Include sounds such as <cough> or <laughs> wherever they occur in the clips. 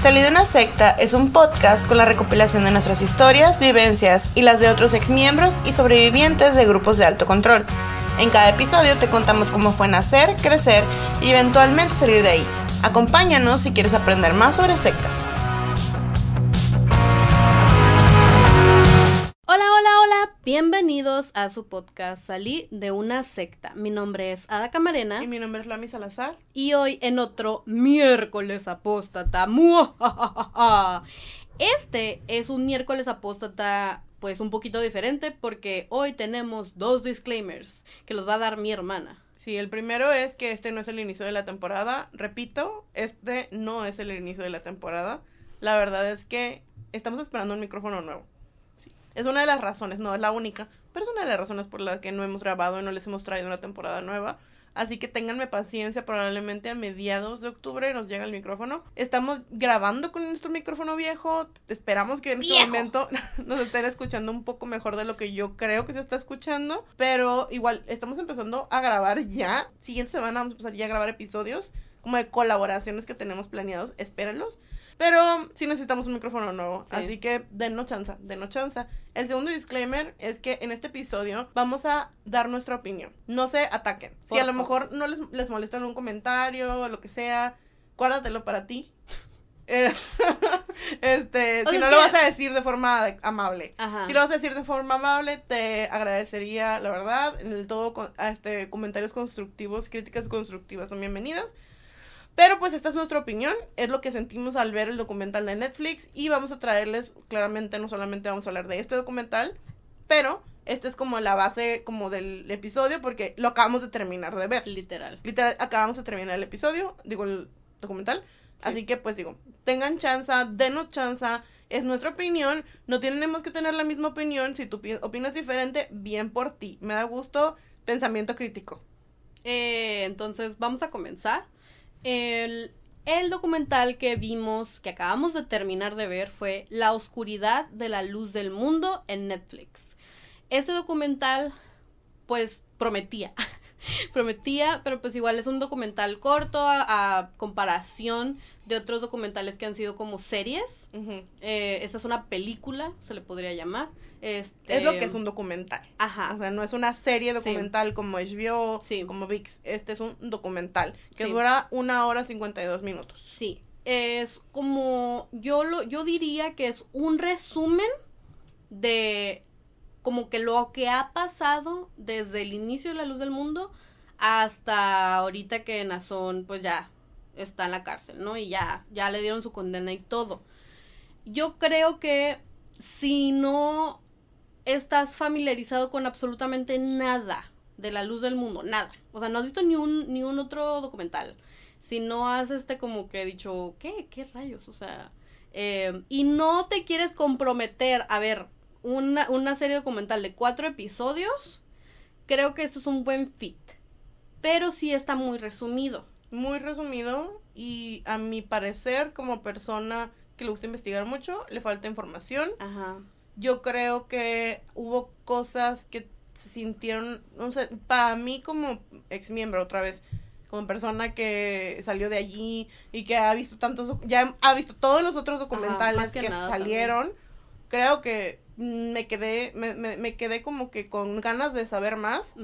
Salí de una secta es un podcast con la recopilación de nuestras historias, vivencias y las de otros exmiembros y sobrevivientes de grupos de alto control. En cada episodio te contamos cómo fue nacer, crecer y eventualmente salir de ahí. Acompáñanos si quieres aprender más sobre sectas. Bienvenidos a su podcast Salí de una secta. Mi nombre es Ada Camarena. Y mi nombre es Lami Salazar. Y hoy en otro miércoles apóstata. <laughs> Este es un miércoles apóstata pues un poquito diferente porque hoy tenemos dos disclaimers que los va a dar mi hermana. Sí, el primero es que este no es el inicio de la temporada. Repito, este no es el inicio de la temporada. La verdad es que estamos esperando un micrófono nuevo. Es una de las razones, no es la única, pero es una de las razones por las que no hemos grabado y no les hemos traído una temporada nueva. Así que ténganme paciencia, probablemente a mediados de octubre nos llega el micrófono. Estamos grabando con nuestro micrófono viejo. Esperamos que en este momento <laughs> nos estén escuchando un poco mejor de lo que yo creo que se está escuchando. Pero igual, estamos empezando a grabar ya. Siguiente semana vamos a empezar ya a grabar episodios como de colaboraciones que tenemos planeados. Espérenlos. Pero sí necesitamos un micrófono nuevo. Así que no chanza, no chanza. El segundo disclaimer es que en este episodio vamos a dar nuestra opinión. No se ataquen. si a lo mejor no les, les molesta algún comentario o lo que sea, guárdatelo para ti. <laughs> Eh, <laughs> este, si no lo vas a decir de forma amable. Si lo vas a decir de forma amable, te agradecería, la verdad, en el todo, este, comentarios constructivos, críticas constructivas son bienvenidas. Pero pues esta es nuestra opinión, es lo que sentimos al ver el documental de Netflix y vamos a traerles, claramente no solamente vamos a hablar de este documental, pero esta es como la base como del episodio porque lo acabamos de terminar de ver. Literal. Literal, acabamos de terminar el episodio, digo el documental. Así que pues digo, tengan chanza, denos chanza, es nuestra opinión, no tenemos que tener la misma opinión, si tú opinas diferente, bien por ti, me da gusto, pensamiento crítico. Eh, entonces vamos a comenzar. El, documental que vimos, que acabamos de terminar de ver, fue La oscuridad de la luz del mundo en Netflix. Este documental, pues, prometía. <laughs> <laughs> prometía, pero pues igual es un documental corto a, comparación de otros documentales que han sido como series. Eh, esta es una película, se le podría llamar. Este, es lo que es un documental. O sea, no es una serie documental como HBO, como VIX. Este es un documental que dura una hora y 52 minutos. Sí. Es como, yo, lo, yo diría que es un resumen de como que lo que ha pasado desde el inicio de la luz del mundo hasta ahorita que Nazón pues ya está en la cárcel, ¿no? Y ya, ya le dieron su condena y todo. Yo creo que si no estás familiarizado con absolutamente nada de la luz del mundo, nada. O sea, no has visto ni un, ni un otro documental. Si no has este como que dicho, ¿qué? ¿Qué rayos? O sea, eh, y no te quieres comprometer, a ver, una, serie documental de cuatro episodios, creo que esto es un buen fit. Pero sí está muy resumido. Muy resumido y a mi parecer como persona que le gusta investigar mucho, le falta información. Ajá. Yo creo que hubo cosas que se sintieron, no sé, para mí como ex miembro otra vez, como persona que salió de allí y que ha visto tantos, ya ha visto todos los otros documentales que, salieron creo que me quedé, me, me, quedé como que con ganas de saber más.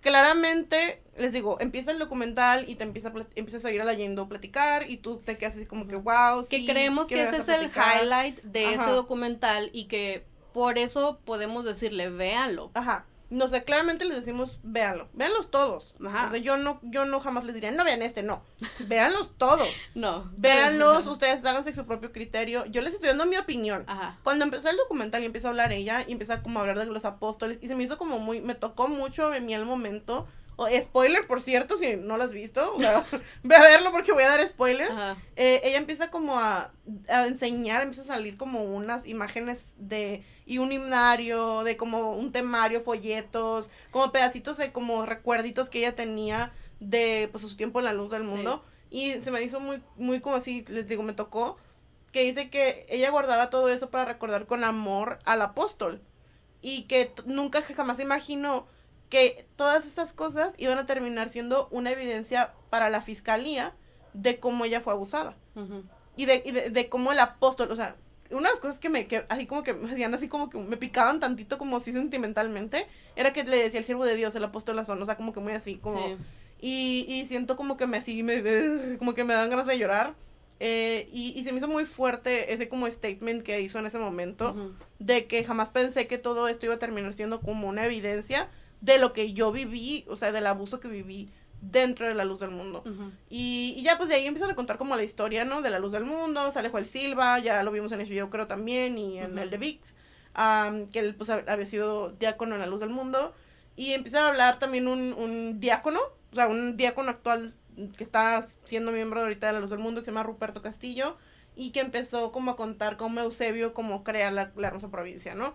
Claramente, les digo, empieza el documental y te empieza, empiezas a ir a yendo platicar y tú te quedas así como que wow. Que creemos que ese es el highlight de ese documental y que por eso podemos decirle, véanlo. Ajá no sé, claramente les decimos, véanlo, véanlos todos. Ajá. yo no, yo no jamás les diría, no vean este, no, <laughs> véanlos todos. no. Véanlos, ustedes háganse su propio criterio. Yo les estoy dando mi opinión. Ajá. Cuando empezó el documental y empieza a hablar ella, y empieza como a hablar de los apóstoles, y se me hizo como muy, me tocó mucho en mí al momento. O, spoiler, por cierto, si no lo has visto, <laughs> <laughs> ve a verlo porque voy a dar spoilers. Eh, ella empieza como a, a enseñar, empieza a salir como unas imágenes de y un himnario, de como un temario, folletos, como pedacitos de como recuerditos que ella tenía de pues, su tiempo en la luz del mundo. Y se me hizo muy, muy como así, les digo, me tocó, que dice que ella guardaba todo eso para recordar con amor al apóstol. Y que nunca jamás imaginó que todas estas cosas iban a terminar siendo una evidencia para la fiscalía de cómo ella fue abusada. Y, de cómo el apóstol, o sea, una de las cosas que me, que así como que me hacían así como que me picaban tantito como así sentimentalmente, era que le decía el siervo de Dios, el apóstol zona, o sea, como que muy así, como... Y, siento como que me así, me, <laughs> como que me dan ganas de llorar. Eh, y, se me hizo muy fuerte ese como statement que hizo en ese momento, de que jamás pensé que todo esto iba a terminar siendo como una evidencia de lo que yo viví, o sea, del abuso que viví dentro de la luz del mundo. y, ya pues de ahí empiezan a contar como la historia, ¿no? De la luz del mundo, sale Juan Silva, ya lo vimos en ese video creo también y en el de VIX, que él pues había sido diácono en la luz del mundo. Y empiezan a hablar también un, un diácono, o sea, un diácono actual que está siendo miembro ahorita de la luz del mundo, que se llama Ruperto Castillo y que empezó como a contar cómo Eusebio como crea la, la hermosa provincia, ¿no?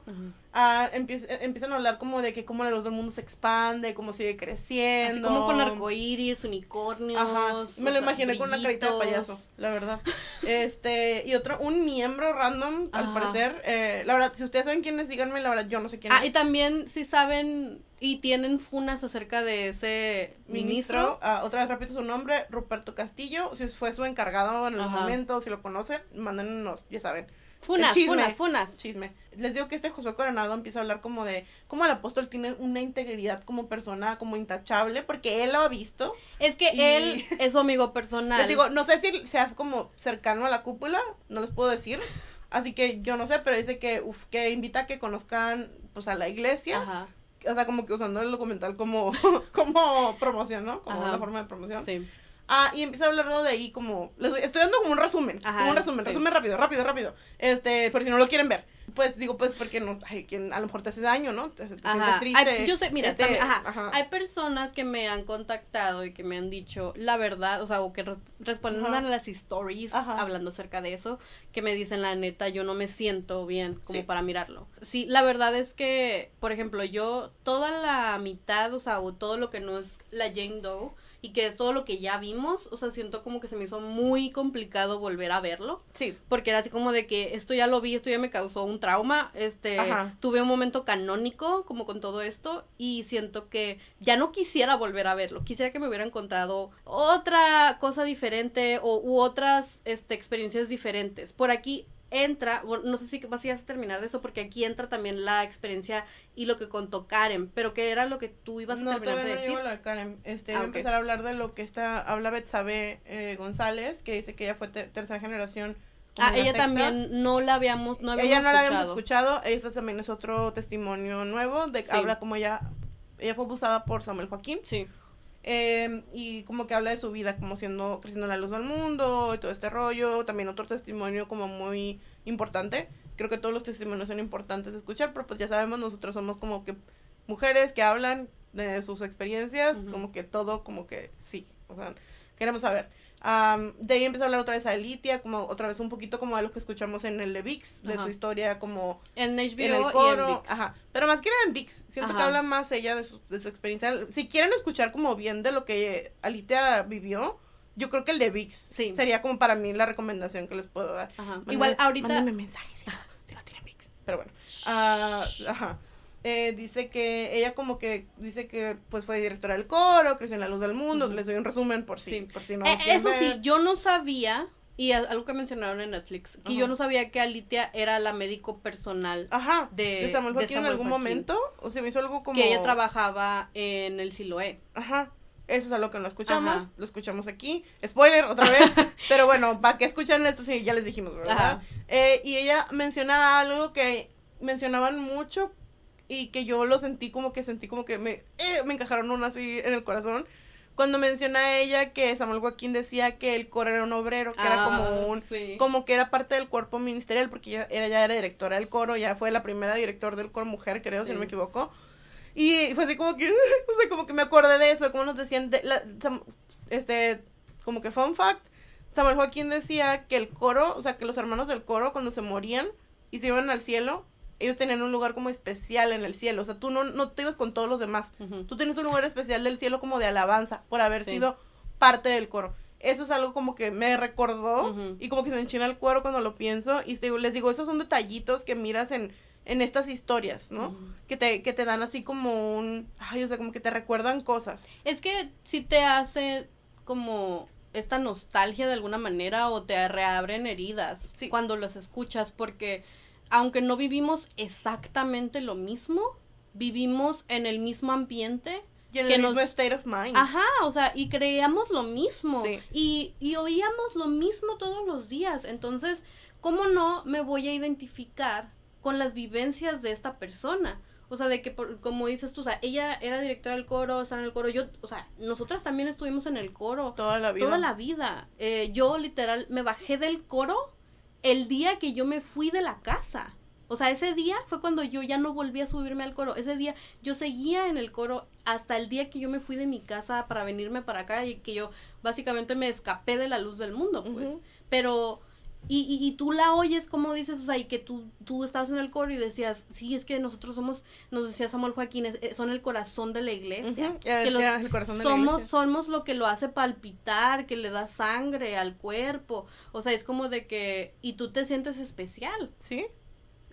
Ah, eh, empiezan a hablar como de que cómo la luz del mundo se expande, cómo sigue creciendo. Así como con arcoíris, unicornios. Me lo imaginé con una carita de payaso, la verdad. este, y otro, un miembro random, al parecer. Eh, la verdad, si ustedes saben quién es, díganme, la verdad, yo no sé quién ah, es. Ah, y también, si saben y tienen funas acerca de ese ministro. Ah, otra vez repito su nombre, Ruperto Castillo, si fue su encargado en el momentos momento, si lo conocen, mándenos, ya saben. Funas, funas, funas. Chisme. Les digo que este Josué Coronado empieza a hablar como de cómo el apóstol tiene una integridad como persona, como intachable, porque él lo ha visto. Es que él <laughs> es su amigo personal. Les digo, no sé si sea como cercano a la cúpula, no les puedo decir. Así que yo no sé, pero dice que, uf, que invita a que conozcan, pues, a la iglesia. Ajá o sea, como que usando el documental como, <laughs> como promoción, ¿no? Como una forma de promoción. Sí. Ah, y empieza a hablar de ahí como. Les estoy dando como un resumen. un resumen, resumen rápido, rápido, rápido. Este, por si no lo quieren ver. Pues digo, pues porque no, hay quien, a lo mejor te hace daño, ¿no? Te, sientes triste. Hay, yo sé, mira, este, ajá, hay personas que me han contactado y que me han dicho la verdad, o sea, o que responden a las stories hablando acerca de eso, que me dicen la neta, yo no me siento bien como para mirarlo. Sí, la verdad es que, por ejemplo, yo toda la mitad, o sea, o todo lo que no es la Jane Doe, y que es todo lo que ya vimos, o sea, siento como que se me hizo muy complicado volver a verlo. Sí. Porque era así como de que esto ya lo vi, esto ya me causó un trauma, este, tuve un momento canónico como con todo esto y siento que ya no quisiera volver a verlo, quisiera que me hubiera encontrado otra cosa diferente o u otras este, experiencias diferentes. Por aquí entra, bueno, no sé si vas a terminar de eso, porque aquí entra también la experiencia y lo que contó Karen, pero que era lo que tú ibas a terminar de no decir. No, todavía Karen, este, ah, voy a empezar a hablar de lo que está, habla Betsabe eh, González, que dice que ella fue tercera generación ah, ella también no la habíamos, no habíamos Ella no la habíamos escuchado, eso también es otro testimonio nuevo, de habla como ella, ella fue abusada por Samuel Joaquín. Sí. Em, y como que habla de su vida como siendo creciendo la luz del mundo y todo este rollo también otro testimonio como muy importante creo que todos los testimonios son importantes de escuchar pero pues ya sabemos nosotros somos como que mujeres que hablan de sus experiencias como que todo como que sí o sea queremos saber de ahí empezó a hablar otra vez a Alitia como otra vez un poquito como a lo que escuchamos en el de VIX, de su historia como en, HBO pero más que nada en VIX, siento que habla más ella de su, experiencia. Si quieren escuchar como bien de lo que Alitia vivió, yo creo que el de VIX sería como para mí la recomendación que les puedo dar. Igual ahorita... Mándenme mensajes si, no tienen VIX, pero bueno. Ah, ajá. Eh, dice que ella como que dice que pues fue directora del coro, creció en la luz del mundo, les doy un resumen por si, sí. por si no. Eh, eso sí, yo no sabía, y algo que mencionaron en Netflix, que yo no sabía que Alitia era la médico personal De, de Samuel Joaquín en algún momento. O se me hizo algo como. Que ella trabajaba en el Siloé. Ajá. Eso es algo que no escuchamos, lo escuchamos aquí. Spoiler, otra vez. <laughs> pero bueno, para que escuchan esto, sí, ya les dijimos, ¿verdad? Eh, y ella menciona algo que mencionaban mucho y que yo lo sentí como que sentí como que me, eh, me encajaron una así en el corazón. Cuando menciona a ella que Samuel Joaquín decía que el coro era un obrero, que era como ah, un, como que era parte del cuerpo ministerial, porque ella era, ya era directora del coro, ya fue la primera directora del coro mujer, creo, si no me equivoco. Y fue así como que, <laughs> o sea, como que me acordé de eso, como nos decían, este, como que fun fact, Samuel Joaquín decía que el coro, o sea, que los hermanos del coro cuando se morían y se iban al cielo, ellos tenían un lugar como especial en el cielo. O sea, tú no, no te ibas con todos los demás. Tú tienes un lugar especial del cielo como de alabanza por haber sido parte del coro. Eso es algo como que me recordó y como que se me enchina el cuero cuando lo pienso. Y les digo, esos son detallitos que miras en, en estas historias, ¿no? que, te, que te dan así como un... Ay, o sea, como que te recuerdan cosas. Es que si te hace como esta nostalgia de alguna manera o te reabren heridas cuando las escuchas porque aunque no vivimos exactamente lo mismo, vivimos en el mismo ambiente. Y en el mismo state of mind. Ajá, o sea, y creíamos lo mismo. Y, oíamos lo mismo todos los días. Entonces, ¿cómo no me voy a identificar con las vivencias de esta persona? O sea, de que, como dices tú, o sea, ella era directora del coro, estaba en el coro. Yo, o sea, nosotras también estuvimos en el coro. Toda la vida. Toda la vida. Eh, yo, literal, me bajé del coro el día que yo me fui de la casa. O sea, ese día fue cuando yo ya no volví a subirme al coro. Ese día yo seguía en el coro hasta el día que yo me fui de mi casa para venirme para acá y que yo básicamente me escapé de la luz del mundo, pues. Pero y, y, y, tú la oyes como dices, o sea, y que tú, tú estabas en el coro y decías, sí, es que nosotros somos, nos decía Samuel Joaquín, eh, son el corazón de la iglesia. somos, somos lo que lo hace palpitar, que le da sangre al cuerpo. O sea, es como de que, y tú te sientes especial. Sí.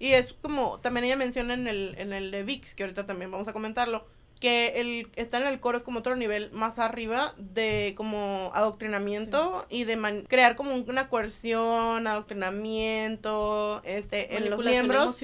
Y es como, también ella menciona en el, en el de VIX, que ahorita también vamos a comentarlo, que el estar en el coro es como otro nivel más arriba de como adoctrinamiento y de crear como una coerción, adoctrinamiento, este en los miembros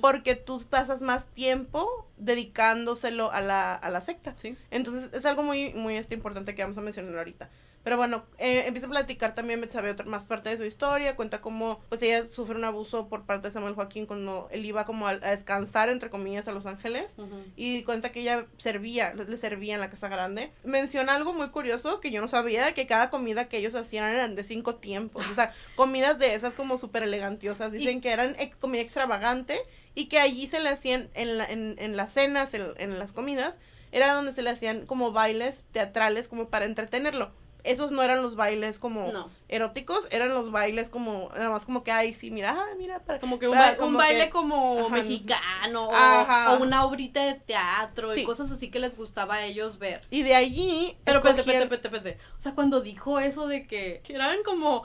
porque tú pasas más tiempo dedicándoselo a la, secta. Entonces es algo muy, muy este, importante que vamos a mencionar ahorita. Pero bueno, eh, empieza a platicar también sabe otra más parte de su historia, cuenta cómo pues ella sufre un abuso por parte de Samuel Joaquín cuando él iba como a, descansar entre comillas a Los Ángeles y cuenta que ella servía, le servía en la casa grande. Menciona algo muy curioso que yo no sabía, que cada comida que ellos hacían eran de cinco tiempos, o sea, comidas de esas como súper elegantiosas, dicen que eran comida extravagante y que allí se le hacían en, en, en las cenas, en, las comidas, era donde se le hacían como bailes teatrales como para entretenerlo. Esos no eran los bailes como eróticos, eran los bailes como, nada más como que, ay, sí, mira, ah, mira, para, como que un, baile como mexicano O, una obrita de teatro y cosas así que les gustaba a ellos ver. Y de allí... Pero escogían... pete, pete, o sea, cuando dijo eso de que, eran como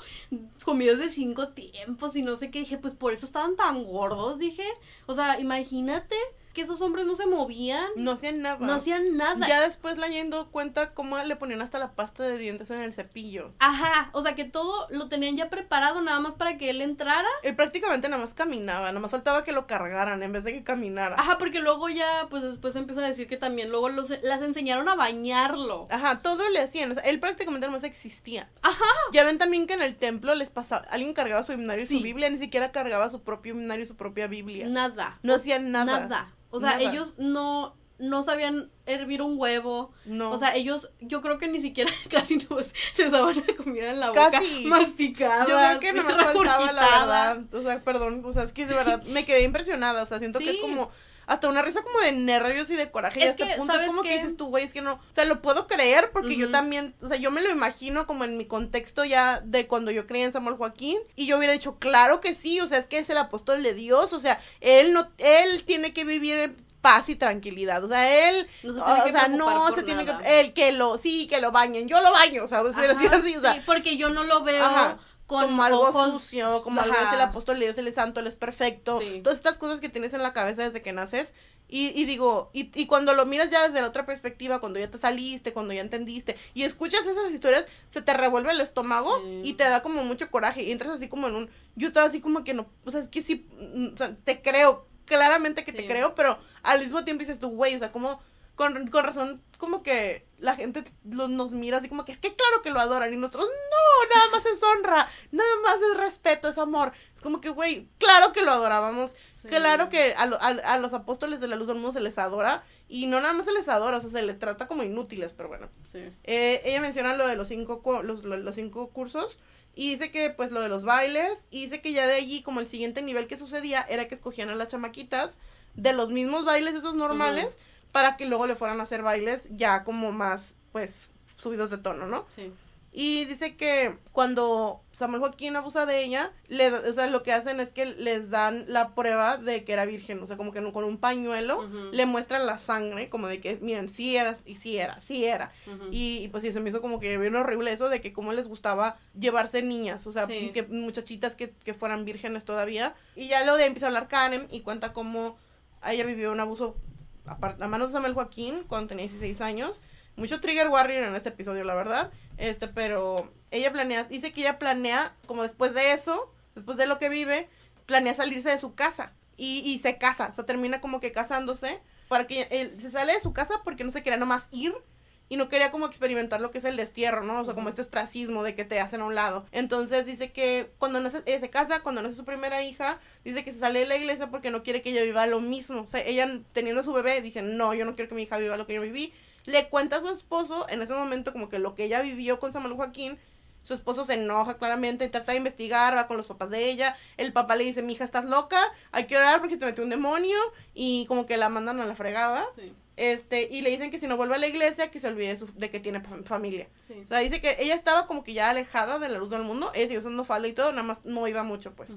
comidas de cinco tiempos y no sé qué, dije, pues por eso estaban tan gordos, dije. O sea, imagínate que esos hombres no se movían. No hacían nada. No hacían nada. Ya después la yendo cuenta cómo le ponían hasta la pasta de dientes en el cepillo. Ajá, o sea que todo lo tenían ya preparado nada más para que él entrara. Él prácticamente nada más caminaba, nada más faltaba que lo cargaran en vez de que caminara. Ajá, porque luego ya, pues después empieza a decir que también luego los, las enseñaron a bañarlo. Ajá, todo le hacían, o sea, él prácticamente nada más existía. Ajá. Ya ven también que en el templo les pasaba, alguien cargaba su himnario y su Biblia, ni siquiera cargaba su propio himnario y su propia Biblia. Nada. No hacían nada. Nada. O sea, ellos no no sabían hervir un huevo. No. O sea, ellos, yo creo que ni siquiera <laughs> casi no les daban la comida en la boca. Casi. Masticada. Yo creo que no me <laughs> faltaba la verdad. O sea, perdón. O sea, es que de verdad me quedé impresionada. O sea, siento que es como hasta una risa como de nervios y de coraje. y hasta que, punto como que dices tú, güey, es que no. O sea, lo puedo creer porque yo también, o sea, yo me lo imagino como en mi contexto ya de cuando yo creía en Samuel Joaquín. Y yo hubiera dicho, claro que sí, o sea, es que es el apóstol de Dios, o sea, él no, él tiene que vivir en paz y tranquilidad. O sea, él, o sea, no se tiene que, él que lo, sí, que lo bañen, yo lo baño, o sea, o así, o sea. Sí, porque yo no lo veo. Ajá como algo sucio, como algo es el apóstol de Dios, él santo, él es perfecto. Todas estas cosas que tienes en la cabeza desde que naces. Y, digo, y, cuando lo miras ya desde la otra perspectiva, cuando ya te saliste, cuando ya entendiste, y escuchas esas historias, se te revuelve el estómago y te da como mucho coraje. Y entras así como en un. Yo estaba así como que no. O sea, es que sí. Mm, o sea, te creo. Claramente que te creo, pero al mismo tiempo dices tú, güey, o sea, como con, razón, como que la gente nos mira así como que es que claro que lo adoran y nosotros no, nada más es honra, nada más es respeto, es amor. Es como que, güey, claro que lo adorábamos, claro que a, los apóstoles de la luz del mundo se les adora y no nada más se les adora, o sea, se les trata como inútiles, pero bueno. Eh, ella menciona lo de los cinco, los, los cinco cursos. Y dice que, pues, lo de los bailes. Y dice que ya de allí, como el siguiente nivel que sucedía, era que escogían a las chamaquitas de los mismos bailes, esos normales, para que luego le fueran a hacer bailes ya como más, pues, subidos de tono, ¿no? Sí. Y dice que cuando Samuel Joaquín abusa de ella, le, o sea, lo que hacen es que les dan la prueba de que era virgen, o sea, como que con un pañuelo le muestran la sangre, como de que, miren, sí era, y sí era, sí era. y, pues sí, se me hizo como que bien horrible eso de que cómo les gustaba llevarse niñas, o sea, que muchachitas que, que fueran vírgenes todavía. Y ya lo de empieza a hablar Karen y cuenta cómo ella vivió un abuso a, manos de Samuel Joaquín cuando tenía 16 años. Mucho Trigger Warrior en este episodio, la verdad. Este, pero ella planea, dice que ella planea, como después de eso, después de lo que vive, planea salirse de su casa. Y, y se casa, o sea, termina como que casándose. Para que él eh, se sale de su casa porque no se quería nomás ir y no quería como experimentar lo que es el destierro, ¿no? O sea, como este ostracismo de que te hacen a un lado. Entonces dice que cuando nace, eh, se casa, cuando nace su primera hija, dice que se sale de la iglesia porque no quiere que ella viva lo mismo. O sea, ella teniendo a su bebé dice, no, yo no quiero que mi hija viva lo que yo viví. Le cuenta a su esposo en ese momento como que lo que ella vivió con Samuel Joaquín. Su esposo se enoja claramente, y trata de investigar, va con los papás de ella. El papá le dice, mi hija estás loca, hay que orar porque te metió un demonio. Y como que la mandan a la fregada. Este, y le dicen que si no vuelve a la iglesia, que se olvide de que tiene familia. O sea, dice que ella estaba como que ya alejada de la luz del mundo, ella siguió usando falda y todo, nada más no iba mucho, pues.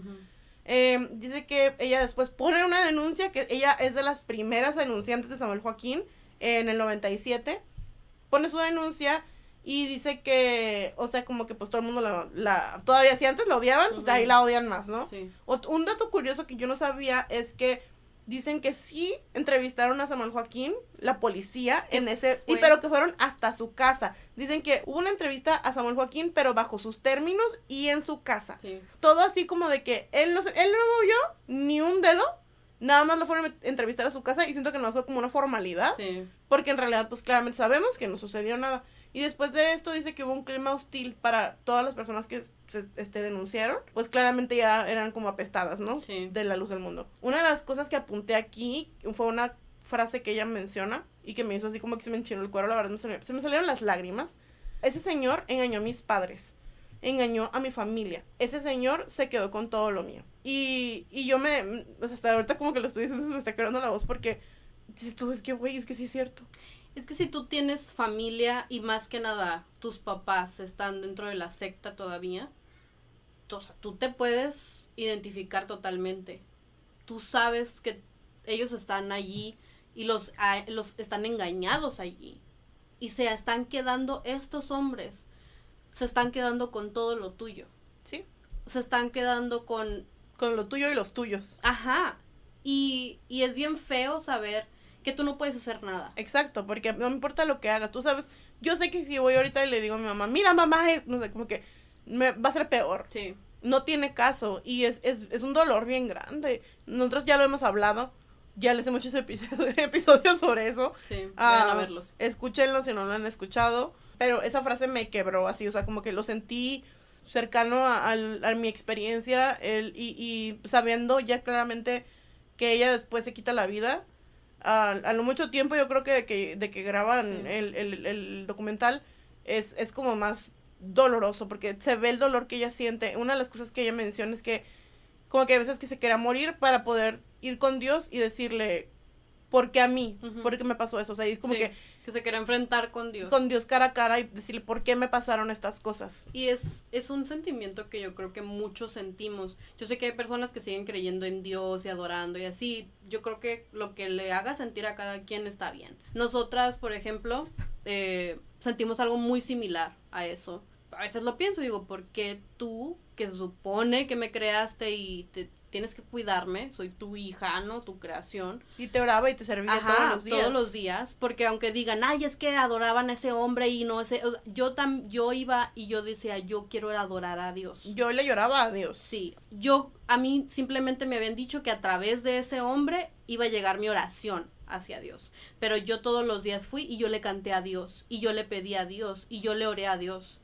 Em, dice que ella después pone una denuncia, que ella es de las primeras denunciantes de Samuel Joaquín en el 97. Pone su denuncia y dice que, o sea, como que pues todo el mundo la, todavía si antes la odiaban, uh pues ahí la odian más, ¿no? Sí. un dato curioso que yo no sabía es que dicen que sí entrevistaron a Samuel Joaquín, la policía, en ese, y, pero que fueron hasta su casa. Dicen que hubo una entrevista a Samuel Joaquín, pero bajo sus términos y en su casa. Todo así como de que él no, él no movió ni un dedo, nada más lo fueron a entrevistar a su casa y siento que no fue como una formalidad, porque en realidad pues claramente sabemos que no sucedió nada. Y después de esto dice que hubo un clima hostil para todas las personas que se, este, denunciaron, pues claramente ya eran como apestadas, ¿no? Sí. De la luz del mundo. Una de las cosas que apunté aquí fue una frase que ella menciona y que me hizo así como que se me enchinó el cuero, la verdad se me salieron las lágrimas. Ese señor engañó a mis padres, engañó a mi familia. Ese señor se quedó con todo lo mío. Y, yo me, hasta ahorita como que lo estoy diciendo, se me está quedando la voz porque dices tú, es que güey, es que sí es cierto. Es que si tú tienes familia y más que nada tus papás están dentro de la secta todavía, tú te puedes identificar totalmente. Tú sabes que ellos están allí y los, los están engañados allí. Y se están quedando estos hombres, se están quedando con todo lo tuyo. Sí. Se están quedando con... Con lo tuyo y los tuyos. Ajá. Y, es bien feo saber que tú no puedes hacer nada. Exacto, porque no importa lo que hagas, tú sabes, yo sé que si voy ahorita y le digo a mi mamá, mira mamá, es, no sé, como que va a ser peor. Sí. No tiene caso y es, es, es un dolor bien grande. Nosotros ya lo hemos hablado, ya les hemos hecho <laughs> episodios sobre eso. Sí, ah, a verlos. Escúchenlos si no lo han escuchado. Pero esa frase me quebró así, o sea, como que lo sentí cercano a, a, mi experiencia y, y, sabiendo ya claramente que ella después se quita la vida. A, a lo mucho tiempo yo creo que de que, de que graban el, el, el, documental es, es como más doloroso porque se ve el dolor que ella siente. Una de las cosas que ella menciona es que como que a veces que se quiera morir para poder ir con Dios y decirle, ¿por qué a mí? ¿Por qué me pasó eso? O sea, es como que... Que se quiera enfrentar con Dios. Con Dios cara a cara y decirle, ¿por qué me pasaron estas cosas? Y es, es un sentimiento que yo creo que muchos sentimos. Yo sé que hay personas que siguen creyendo en Dios y adorando y así. Yo creo que lo que le haga sentir a cada quien está bien. Nosotras, por ejemplo, eh, sentimos algo muy similar a eso. A veces lo pienso, digo, porque tú, que se supone que me creaste y te tienes que cuidarme, soy tu hija, ¿no? Tu creación. Y te oraba y te servía todos los días. Todos los días, porque aunque digan, ay, es que adoraban a ese hombre y no ese, yo tam, yo iba y yo decía, yo quiero adorar a Dios. Yo le lloraba a Dios. Sí, yo, a mí simplemente me habían dicho que a través de ese hombre iba a llegar mi oración hacia Dios. Pero yo todos los días fui y yo le canté a Dios, y yo le pedí a Dios, y yo le oré a Dios,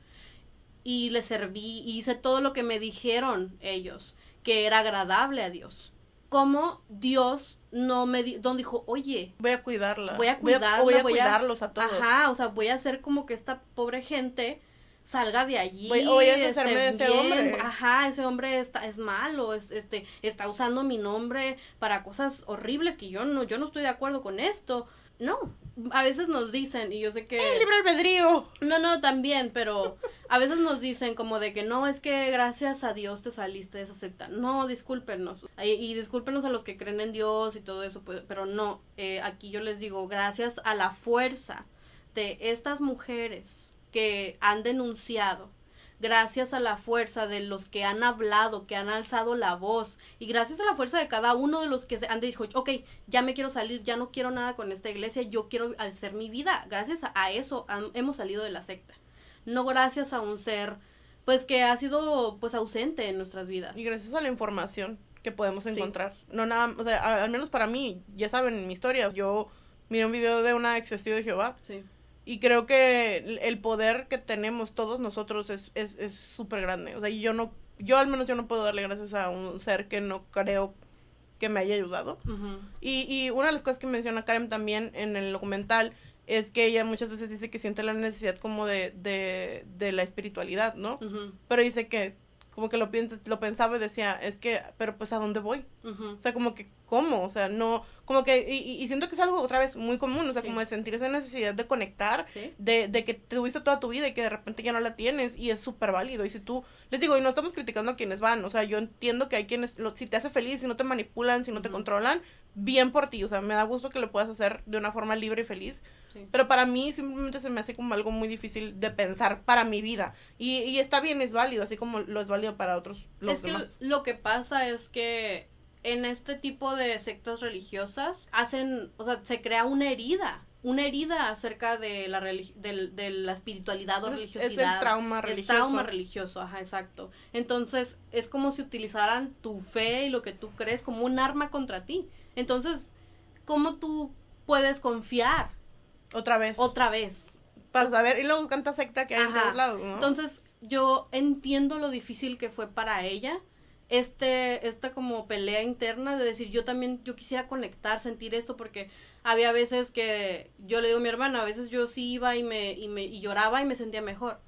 y le serví, y hice todo lo que me dijeron ellos, que era agradable a Dios. Como Dios no me di dijo, oye, voy a cuidarla. Voy a cuidarla. a, voy a cuidarlos a todos. Ajá, o sea, voy a hacer como que esta pobre gente salga de allí. Voy, a deshacerme este, de ese hombre. Ajá, ese hombre está, es malo, este, está usando mi nombre para cosas horribles que yo no, yo no estoy de acuerdo con esto. No, a veces nos dicen, y yo sé que... ¡El libre albedrío! No, no, también, pero a veces nos dicen como de que no, es que gracias a Dios te saliste de esa secta. No, discúlpenos. Y, discúlpenos a los que creen en Dios y todo eso, pues, pero no, eh, aquí yo les digo, gracias a la fuerza de estas mujeres que han denunciado, gracias a la fuerza de los que han hablado, que han alzado la voz, y gracias a la fuerza de cada uno de los que han dicho, ok, ya me quiero salir, ya no quiero nada con esta iglesia, yo quiero hacer mi vida. Gracias a eso hemos salido de la secta. No gracias a un ser, pues que ha sido pues ausente en nuestras vidas. Y gracias a la información que podemos encontrar. No nada, o sea, al menos para mí, ya saben mi historia, yo miré un video de una ex de Jehová. Sí y creo que el poder que tenemos todos nosotros es súper es, grande. O sea, yo no, yo al menos yo no puedo darle gracias a un ser que no creo que me haya ayudado. y, y, una de las cosas que menciona Karen también en el documental es que ella muchas veces dice que siente la necesidad como de, de, de la espiritualidad, ¿no? Pero dice que como que lo, piensa, lo pensaba y decía, es que, pero pues a dónde voy? O sea, como que ¿cómo? O sea, no, como que, y, siento que es algo otra vez muy común, o sea, como de sentir esa necesidad de conectar, de, de que tuviste toda tu vida y que de repente ya no la tienes, y es súper válido, y si tú, les digo, y no estamos criticando a quienes van, o sea, yo entiendo que hay quienes, si te hace feliz, si no te manipulan, si no te controlan, bien por ti, o sea, me da gusto que lo puedas hacer de una forma libre y feliz, pero para mí simplemente se me hace como algo muy difícil de pensar para mi vida, y, está bien, es válido, así como lo es válido para otros, los es Que lo que pasa es que en este tipo de sectas religiosas hacen, o sea, se crea una herida una herida acerca de la, de, la espiritualidad o religiosidad. Es el trauma religioso. Es trauma religioso, ajá, exacto. Entonces, es como si utilizaran tu fe y lo que tú crees como un arma contra ti. Entonces, ¿cómo tú puedes confiar? Otra vez. Otra vez. Para saber, y luego canta secta que hay de en todos lados, Entonces, yo entiendo lo difícil que fue para ella este, esta como pelea interna de decir, yo también, yo quisiera conectar, sentir esto, porque había veces que, yo le digo a mi hermana, a veces yo sí iba y me, y me, y lloraba y me sentía mejor.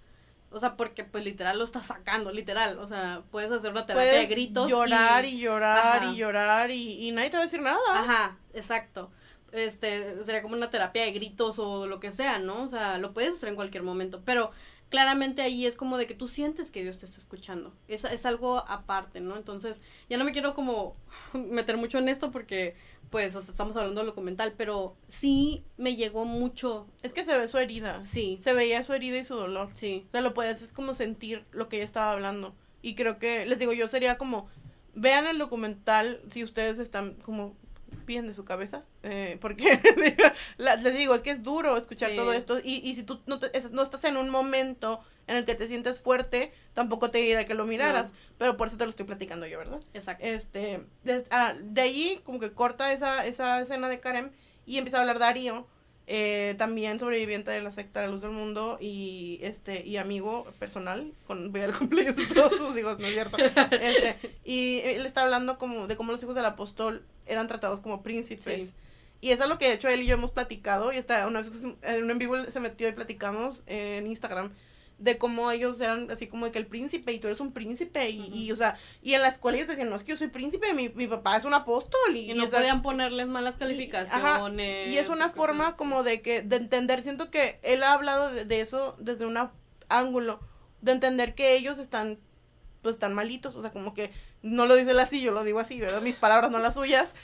O sea, porque pues literal lo estás sacando, literal. O sea, puedes hacer una terapia de gritos. Llorar y, llorar y llorar y, y nadie te va a decir nada. Ajá, exacto. Este, sería como una terapia de gritos o lo que sea, ¿no? O sea, lo puedes hacer en cualquier momento. Pero claramente ahí es como de que tú sientes que Dios te está escuchando. Es, es algo aparte, ¿no? Entonces, ya no me quiero como <laughs> meter mucho en esto porque, pues, estamos hablando del documental, pero sí me llegó mucho. Es que se ve su herida. Sí. Se veía su herida y su dolor. Sí. O sea, lo puedes como sentir lo que ella estaba hablando. Y creo que, les digo, yo sería como, vean el documental si ustedes están como pien de su cabeza, eh, porque <laughs> les digo, es que es duro escuchar todo esto y, si tú no, no, estás en un momento en el que te sientes fuerte, tampoco te dirá que lo miraras, pero por eso te lo estoy platicando yo, ¿verdad? Exacto. Este, ah, de ahí como que corta esa, esa escena de Karen y empieza a hablar Darío, eh, también sobreviviente de la secta de la luz del mundo y este y amigo personal con voy al <laughs> cumpleaños de todos sus hijos no es cierto <laughs> este, y él está hablando como de cómo los hijos del apóstol eran tratados como príncipes. Y eso es lo que de hecho él y yo hemos platicado. Y está una vez en un en vivo se metió y platicamos en Instagram de cómo ellos eran así como de que el príncipe y tú eres un príncipe y, y o sea, y en la escuela ellos decían, no, es que yo soy príncipe, mi, mi papá es un apóstol y, no podían ponerles malas calificaciones. Y, es una forma como de que, de entender, siento que él ha hablado de eso desde un ángulo, de entender que ellos están pues están malitos, o sea, como que no lo dice él así, yo lo digo así, ¿verdad? Mis palabras no las suyas,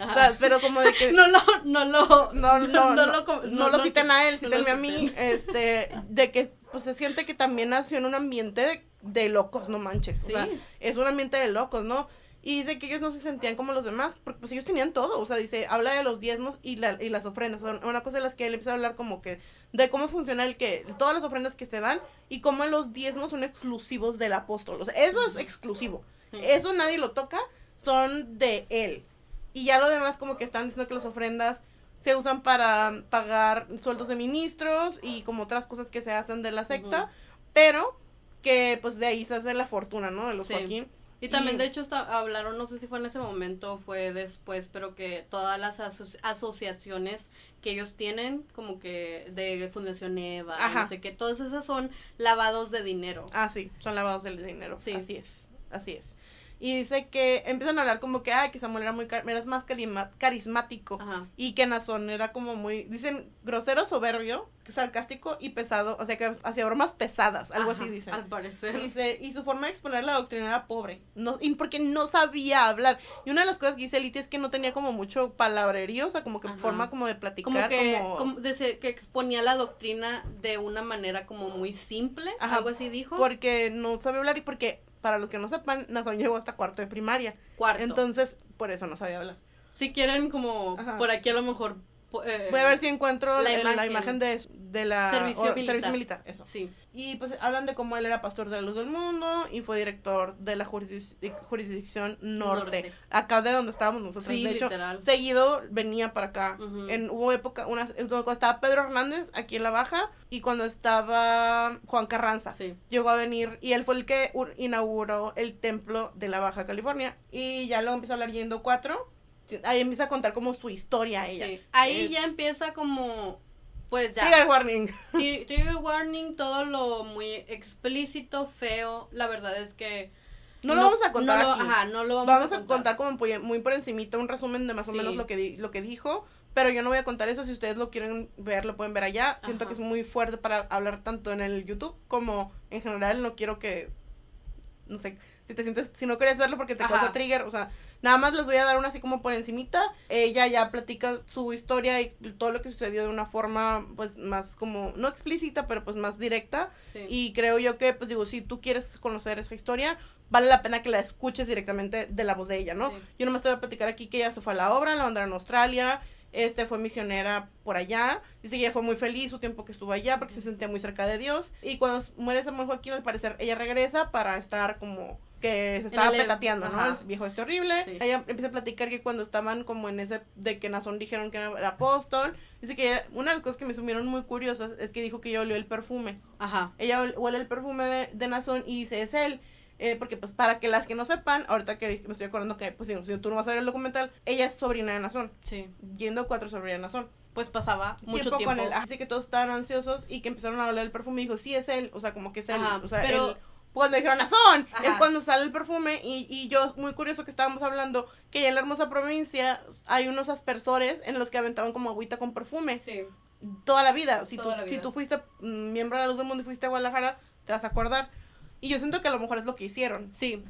pero como de que... <laughs> no lo, no lo, no, no, no, lo, no, lo citen a él, cítenme a mí, <laughs> este, de que pues se siente que también nació en un ambiente de, de locos, no manches, o sea, es un ambiente de locos, ¿no? Y dice que ellos no se sentían como los demás, porque pues ellos tenían todo, o sea, dice, habla de los diezmos y, la, y las ofrendas, son una cosa de las que él empieza a hablar como que de cómo funciona el que, todas las ofrendas que se dan y cómo los diezmos son exclusivos del apóstol, o sea, eso es exclusivo, eso nadie lo toca, son de él. Y ya lo demás como que están diciendo que las ofrendas se usan para pagar sueldos de ministros y como otras cosas que se hacen de la secta, pero que pues de ahí se hace la fortuna, ¿no? De los Joaquín. Y también, de hecho, hablaron, no sé si fue en ese momento o fue después, pero que todas las asociaciones que ellos tienen, como que de Fundación Eva, no sé qué, todas esas son lavados de dinero. Ah, sí, son lavados de dinero. Sí. Así es, así es y dice que empiezan a hablar como que, ay que Samuel era muy car más carismático y que Nazón era como muy, dicen, grosero, soberbio, sarcástico y pesado, o sea, que hacía bromas pesadas, algo así dicen. Al parecer. Dice, y su forma de exponer la doctrina era pobre, no, y porque no sabía hablar. Y una de las cosas que dice Liti es que no tenía como mucho palabrerío, o sea, como que forma como de platicar. Como que, como... que exponía la doctrina de una manera como muy simple, algo así dijo. Porque no sabía hablar y porque para los que no sepan, Nazón llegó hasta cuarto de primaria. Cuarto. Entonces, por eso no sabía hablar. Si quieren, como por aquí a lo mejor eh, Voy a ver si encuentro la, imagen, de, la servicio, militar. militar, eso. Sí. Y pues hablan de cómo él era pastor de la luz del mundo y fue director de la jurisdicción norte, acá de donde estábamos nosotros. de hecho, seguido venía para acá. en, hubo época, cuando estaba Pedro Hernández aquí en La Baja y cuando estaba Juan Carranza, sí. llegó a venir y él fue el que inauguró el templo de La Baja California y ya luego empezó a hablar yendo cuatro ahí empieza a contar como su historia ella. Ahí ya empieza como pues ya. Trigger warning. <laughs> Trigger warning, todo lo muy explícito, feo. La verdad es que no, lo vamos a contar no lo vamos, a contar. como muy por encimita un resumen de más o menos lo que lo que dijo, pero yo no voy a contar eso, si ustedes lo quieren ver lo pueden ver allá. Siento que es muy fuerte para hablar tanto en el YouTube como en general, no quiero que no sé, si te sientes si no quieres verlo porque te causa trigger, o sea, Nada más les voy a dar una así como por encimita. Ella ya platica su historia y todo lo que sucedió de una forma pues más como, no explícita, pero pues más directa. Y creo yo que pues digo, si tú quieres conocer esa historia, vale la pena que la escuches directamente de la voz de ella, ¿no? Yo nomás te voy a platicar aquí que ella se fue a la obra, la mandaron a Australia, este fue misionera por allá, dice que ella fue muy feliz su tiempo que estuvo allá porque se sentía muy cerca de Dios y cuando muere Samuel Joaquín al parecer ella regresa para estar como que se estaba petateando, ¿no? El viejo este horrible. Ella empieza a platicar que cuando estaban como en ese de que Nazón dijeron que era apóstol, dice que una de las cosas que me sumieron muy curiosas es que dijo que ella olió el perfume. Ajá. Ella huele el perfume de, Nazón y dice, es él. Eh, porque pues para que las que no sepan, ahorita que me estoy acordando que pues si, tú no vas a ver el documental, ella es sobrina de Nazón. Sí. Yendo cuatro sobrinas de Nazón pues pasaba mucho tiempo, con él. Así que todos estaban ansiosos y que empezaron a oler el perfume y dijo, sí, es él, o sea, como que es él, o sea, pero él, cuando pues dijeron azón, es cuando sale el perfume y, y, yo, muy curioso que estábamos hablando, que en la hermosa provincia hay unos aspersores en los que aventaban como agüita con perfume. Sí. Toda la vida. Si, la vida. si tú fuiste mm, miembro de la Luz del Mundo y fuiste a Guadalajara, te vas a acordar. Y yo siento que a lo mejor es lo que hicieron. Sí,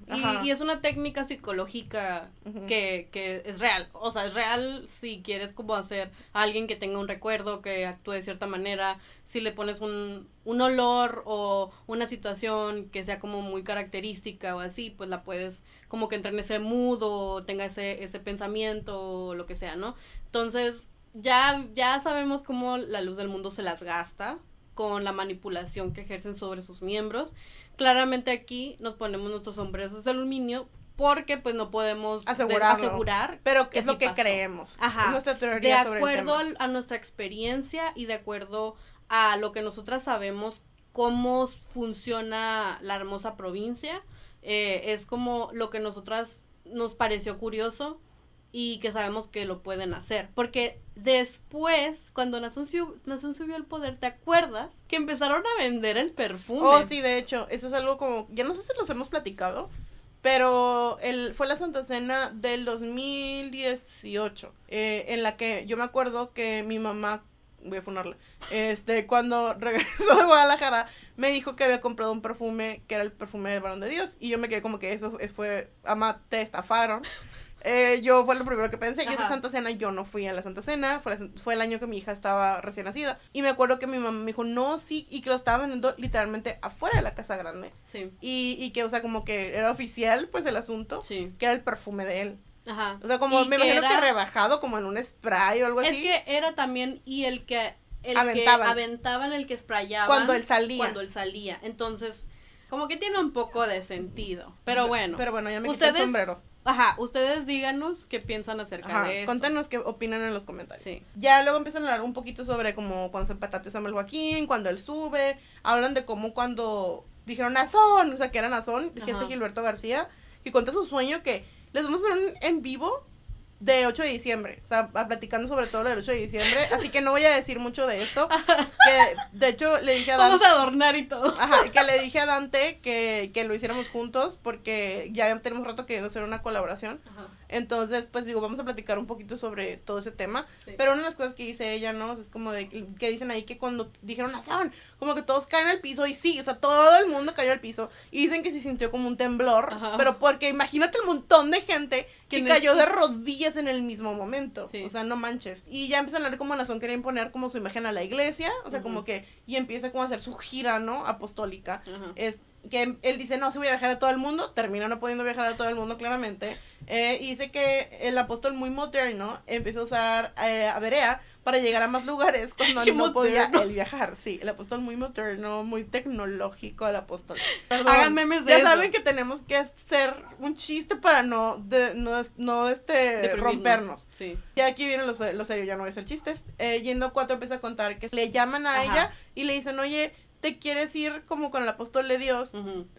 y, es una técnica psicológica que, que es real. O sea, es real si quieres como hacer a alguien que tenga un recuerdo, que actúe de cierta manera, si le pones un, un olor o una situación que sea como muy característica o así, pues la puedes como que entrar en ese mood o tenga ese, ese pensamiento o lo que sea, ¿no? Entonces, ya, ya sabemos cómo la luz del mundo se las gasta con la manipulación que ejercen sobre sus miembros Claramente aquí nos ponemos nuestros sombreros de aluminio porque pues no podemos asegurar pero qué es lo que creemos Ajá. de acuerdo a nuestra experiencia y de acuerdo a lo que nosotras sabemos cómo funciona la hermosa provincia eh, es como lo que nosotras nos pareció curioso y que sabemos que lo pueden hacer. Porque después, cuando Nación subió al poder, ¿te acuerdas? Que empezaron a vender el perfume. Oh, sí, de hecho, eso es algo como, ya no sé si los hemos platicado, pero el, fue la Santa Cena del 2018, eh, en la que yo me acuerdo que mi mamá, voy a funarla, este, cuando <laughs> regresó de Guadalajara, me dijo que había comprado un perfume que era el perfume del varón de Dios, y yo me quedé como que eso, eso fue, ama, te estafaron. Eh, yo fue lo primero que pensé. y Yo esa Santa Cena, yo no fui a la Santa Cena. Fue, el año que mi hija estaba recién nacida. Y me acuerdo que mi mamá me dijo, no, sí, y que lo estaba vendiendo literalmente afuera de la casa grande. Sí. Y, que, o sea, como que era oficial, pues, el asunto. Sí. Que era el perfume de él. Ajá. O sea, como me imagino que rebajado como en un spray o algo así. Es que era también, y el que. El aventaban. que aventaban, el que sprayaban. Cuando él salía. Cuando él salía. Entonces, como que tiene un poco de sentido. Pero bueno. Pero bueno, ya me ustedes... quité el sombrero Ajá, ustedes díganos qué piensan acerca de eso. cuéntenos qué opinan en los comentarios. Ya luego empiezan a hablar un poquito sobre como cuando se empatateó Samuel Joaquín, cuando él sube, hablan de cómo cuando dijeron azón o sea, que era azón gente Gilberto García, y cuenta su sueño que les vamos a hacer un en vivo de 8 de diciembre, o sea, platicando sobre todo lo del 8 de diciembre, así que no voy a decir mucho de esto, que de hecho le dije a Dante... Vamos a adornar y todo. Ajá, que le dije a Dante que, que lo hiciéramos juntos, porque ya tenemos rato que hacer una colaboración, entonces, pues digo, vamos a platicar un poquito sobre todo ese tema. Pero una de las cosas que dice ella, ¿no? es como de que dicen ahí que cuando dijeron nación, como que todos caen al piso y sí, o sea, todo el mundo cayó al piso. Y dicen que se sintió como un temblor, pero porque imagínate el montón de gente que cayó de rodillas en el mismo momento. O sea, no manches. Y ya empiezan a hablar como nación quería imponer como su imagen a la iglesia, o sea, como que, y empieza como a hacer su gira, ¿no? Apostólica que él dice, no, si voy a viajar a todo el mundo, termina no pudiendo viajar a todo el mundo, claramente. Eh, y dice que el apóstol muy moderno empieza a usar eh, a Berea para llegar a más lugares <laughs> cuando no podía él viajar. Sí, el apóstol muy moderno, muy tecnológico el apóstol. Hagan memes de Ya saben que tenemos que hacer un chiste para no, no, este, rompernos. Sí. y aquí viene lo, serio, ya no voy a hacer chistes. Eh, yendo cuatro empieza a contar que le llaman a ella y le dicen, oye, te quieres ir como con el apóstol de Dios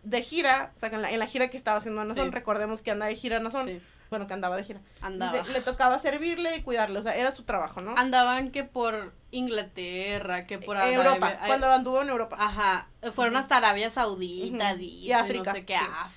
de gira, o sea, en la, gira que estaba haciendo Nason recordemos que andaba de gira Nazón, bueno, que andaba de gira. Andaba. Le, tocaba servirle y cuidarle, o sea, era su trabajo, ¿no? Andaban que por Inglaterra, que por eh, Europa, eh, cuando anduvo en Europa. Ajá, fueron hasta Arabia Saudita, y África.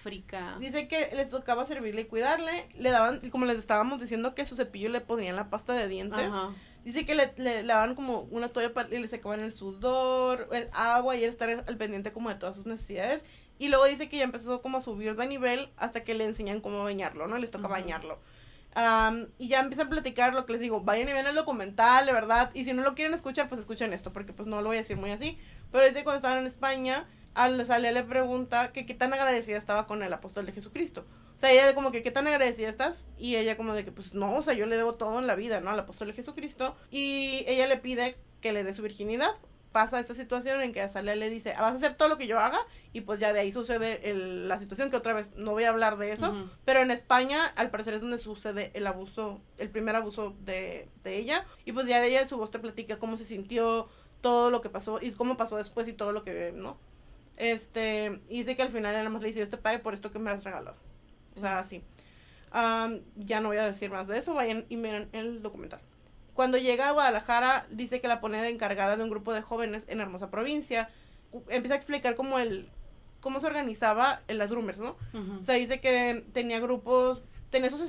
Dice que les tocaba servirle y cuidarle, le daban, como les estábamos diciendo, que su cepillo le ponían la pasta de dientes. Ajá Dice que le, le lavan como una toalla y le secaban el sudor, eh, agua y estar al pendiente como de todas sus necesidades. Y luego dice que ya empezó como a subir de nivel hasta que le enseñan cómo bañarlo, ¿no? Les toca bañarlo. y ya empiezan a platicar lo que les digo, vayan y vean el documental, de verdad. Y si no lo quieren escuchar, pues escuchen esto, porque pues no lo voy a decir muy así. Pero dice que cuando estaban en España, al salir le pregunta que qué tan agradecida estaba con el apóstol de Jesucristo. O sea, ella como que, ¿qué tan agradecida estás? Y ella como de que, pues no, o sea, yo le debo todo en la vida, ¿no? Al apóstol Jesucristo. Y ella le pide que le dé su virginidad. Pasa esta situación en que a le dice, ah, vas a hacer todo lo que yo haga. Y pues ya de ahí sucede la situación, que otra vez no voy a hablar de eso. Pero en España, al parecer, es donde sucede el abuso, el primer abuso de, de ella. Y pues ya de ella su voz te platica cómo se sintió, todo lo que pasó y cómo pasó después y todo lo que, ¿no? Este, y dice que al final además más le dice, yo te este pague por esto que me has regalado. O sea, sí. ya no voy a decir más de eso, vayan y miren el documental. Cuando llega a Guadalajara, dice que la pone de encargada de un grupo de jóvenes en Hermosa Provincia. Empieza a explicar cómo, el, cómo se organizaba en las rumors, ¿no? O sea, dice que tenía grupos, tenía sus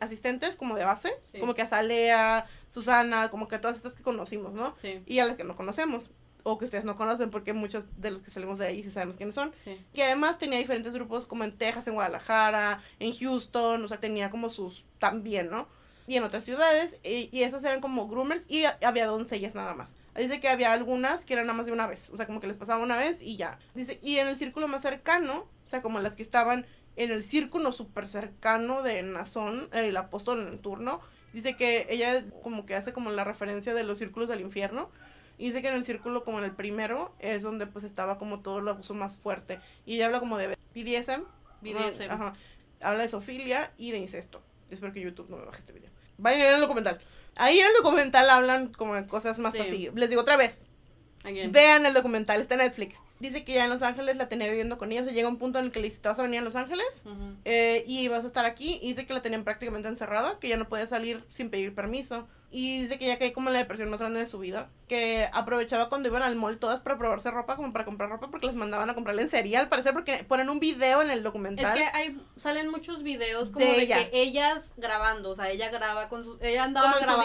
asistentes como de base, como que Azalea, Susana, como que todas estas que conocimos, ¿no? Y a las que no conocemos o que ustedes no conocen porque muchos de los que salimos de ahí sí sabemos quiénes son. Sí. Y además tenía diferentes grupos como en Texas, en Guadalajara, en Houston, o sea, tenía como sus también, ¿no? Y en otras ciudades, y, esas eran como groomers y había doncellas nada más. Dice que había algunas que eran nada más de una vez, o sea, como que les pasaba una vez y ya. Dice, y en el círculo más cercano, o sea, como las que estaban en el círculo súper cercano de Nazón, el apóstol en el turno, dice que ella como que hace como la referencia de los círculos del infierno, y dice que en el círculo, como en el primero, es donde pues estaba como todo el abuso más fuerte. Y ella habla como de BDSM. BDSM. Ajá. Habla de sofilia y de incesto. Espero que YouTube no me baje este video. Vayan a ver el documental. Ahí en el documental hablan como de cosas más así. Les digo otra vez. Vean el documental, está en Netflix. Dice que ya en Los Ángeles la tenía viviendo con ellos O llega un punto en el que le dice, a venir a Los Ángeles eh, y vas a estar aquí. Y dice que la tenían prácticamente encerrada, que ya no podía salir sin pedir permiso. Y dice que ya hay como la depresión más grande de su vida. Que aprovechaba cuando iban al mall todas para probarse ropa, como para comprar ropa, porque les mandaban a comprarle en serial al porque ponen un video en el documental. Es que hay, salen muchos videos como de, que ellas grabando, o sea, ella graba con su. Ella andaba grabando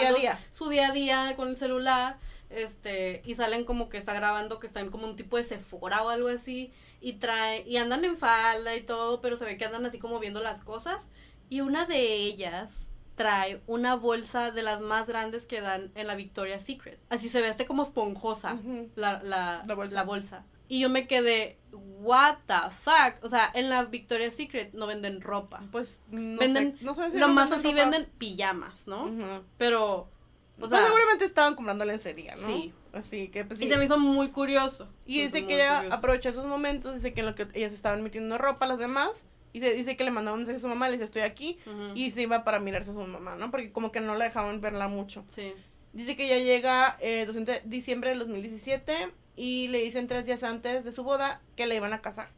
su día, a día. con el celular, este, y salen como que está grabando, que están como un tipo de Sephora o algo así, y trae, y andan en falda y todo, pero se ve que andan así como viendo las cosas. Y una de ellas trae una bolsa de las más grandes que dan en la Victoria's Secret. Así se ve este como esponjosa la, la, la, bolsa. Y yo me quedé, what the fuck. O sea, en la Victoria's Secret no venden ropa. Pues no venden, sé, no sé si Lo más así venden pijamas, ¿no? Pero o pues sea, seguramente estaban comprando lencería, ¿no? Sí. Así que pues, Y se me hizo muy curioso. Y dice que ella aprovecha esos momentos, dice que en lo que ellas estaban metiendo ropa, las demás, y se dice que le mandaba un mensaje a su mamá, le dice, estoy aquí. Y se iba para mirarse a su mamá, ¿no? Porque como que no la dejaban verla mucho. Sí. Dice que ya llega eh, diciembre de 2017 y le dicen tres días antes de su boda que la iban a casar.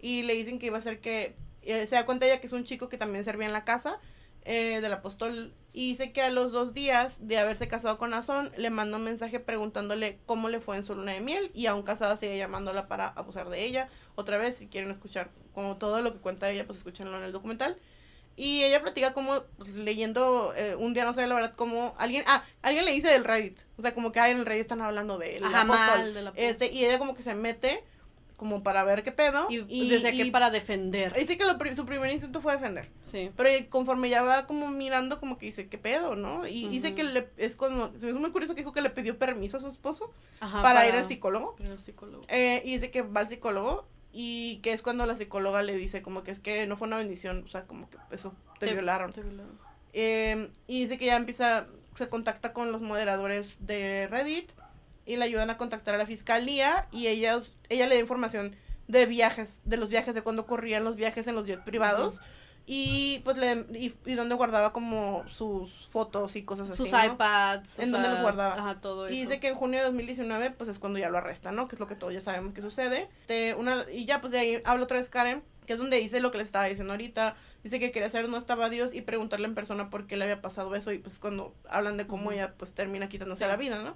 Y le dicen que iba a ser que... Eh, se da cuenta ella que es un chico que también servía en la casa eh, del apóstol. Y dice que a los dos días de haberse casado con Azón, le manda un mensaje preguntándole cómo le fue en su luna de miel. Y aún casada sigue llamándola para abusar de ella otra vez, si quieren escuchar como todo lo que cuenta ella, pues escúchenlo en el documental. Y ella platica como pues, leyendo eh, un día, no sé la verdad, como alguien, ah, alguien le dice del Reddit. O sea, como que ah, en el Reddit están hablando de él. este, y ella como que se mete como para ver qué pedo. Y, desde que para defender. Dice que su primer instinto fue defender. Sí. Pero conforme ya va como mirando, como que dice, qué pedo, ¿no? Y dice que es como, se me muy curioso que dijo que le pidió permiso a su esposo para, ir al psicólogo. Para eh, psicólogo. y dice que va al psicólogo y que es cuando la psicóloga le dice como que es que no fue una bendición, o sea, como que eso, te, violaron. Em, y dice que ya empieza, se contacta con los moderadores de Reddit y le ayudan a contactar a la fiscalía y ella le da información de viajes, de los viajes, de cuando corrían los viajes en los jets privados. Y pues le, y, donde guardaba como sus fotos y cosas así. Sus iPads. En donde los guardaba. todo Y dice que en junio de 2019 pues es cuando ya lo arrestan, ¿no? Que es lo que todos ya sabemos que sucede. una, y ya pues de ahí habla otra vez Karen, que es donde dice lo que le estaba diciendo ahorita. Dice que quería saber no estaba Dios y preguntarle en persona por qué le había pasado eso. Y pues cuando hablan de cómo ella pues termina quitándose la vida, ¿no?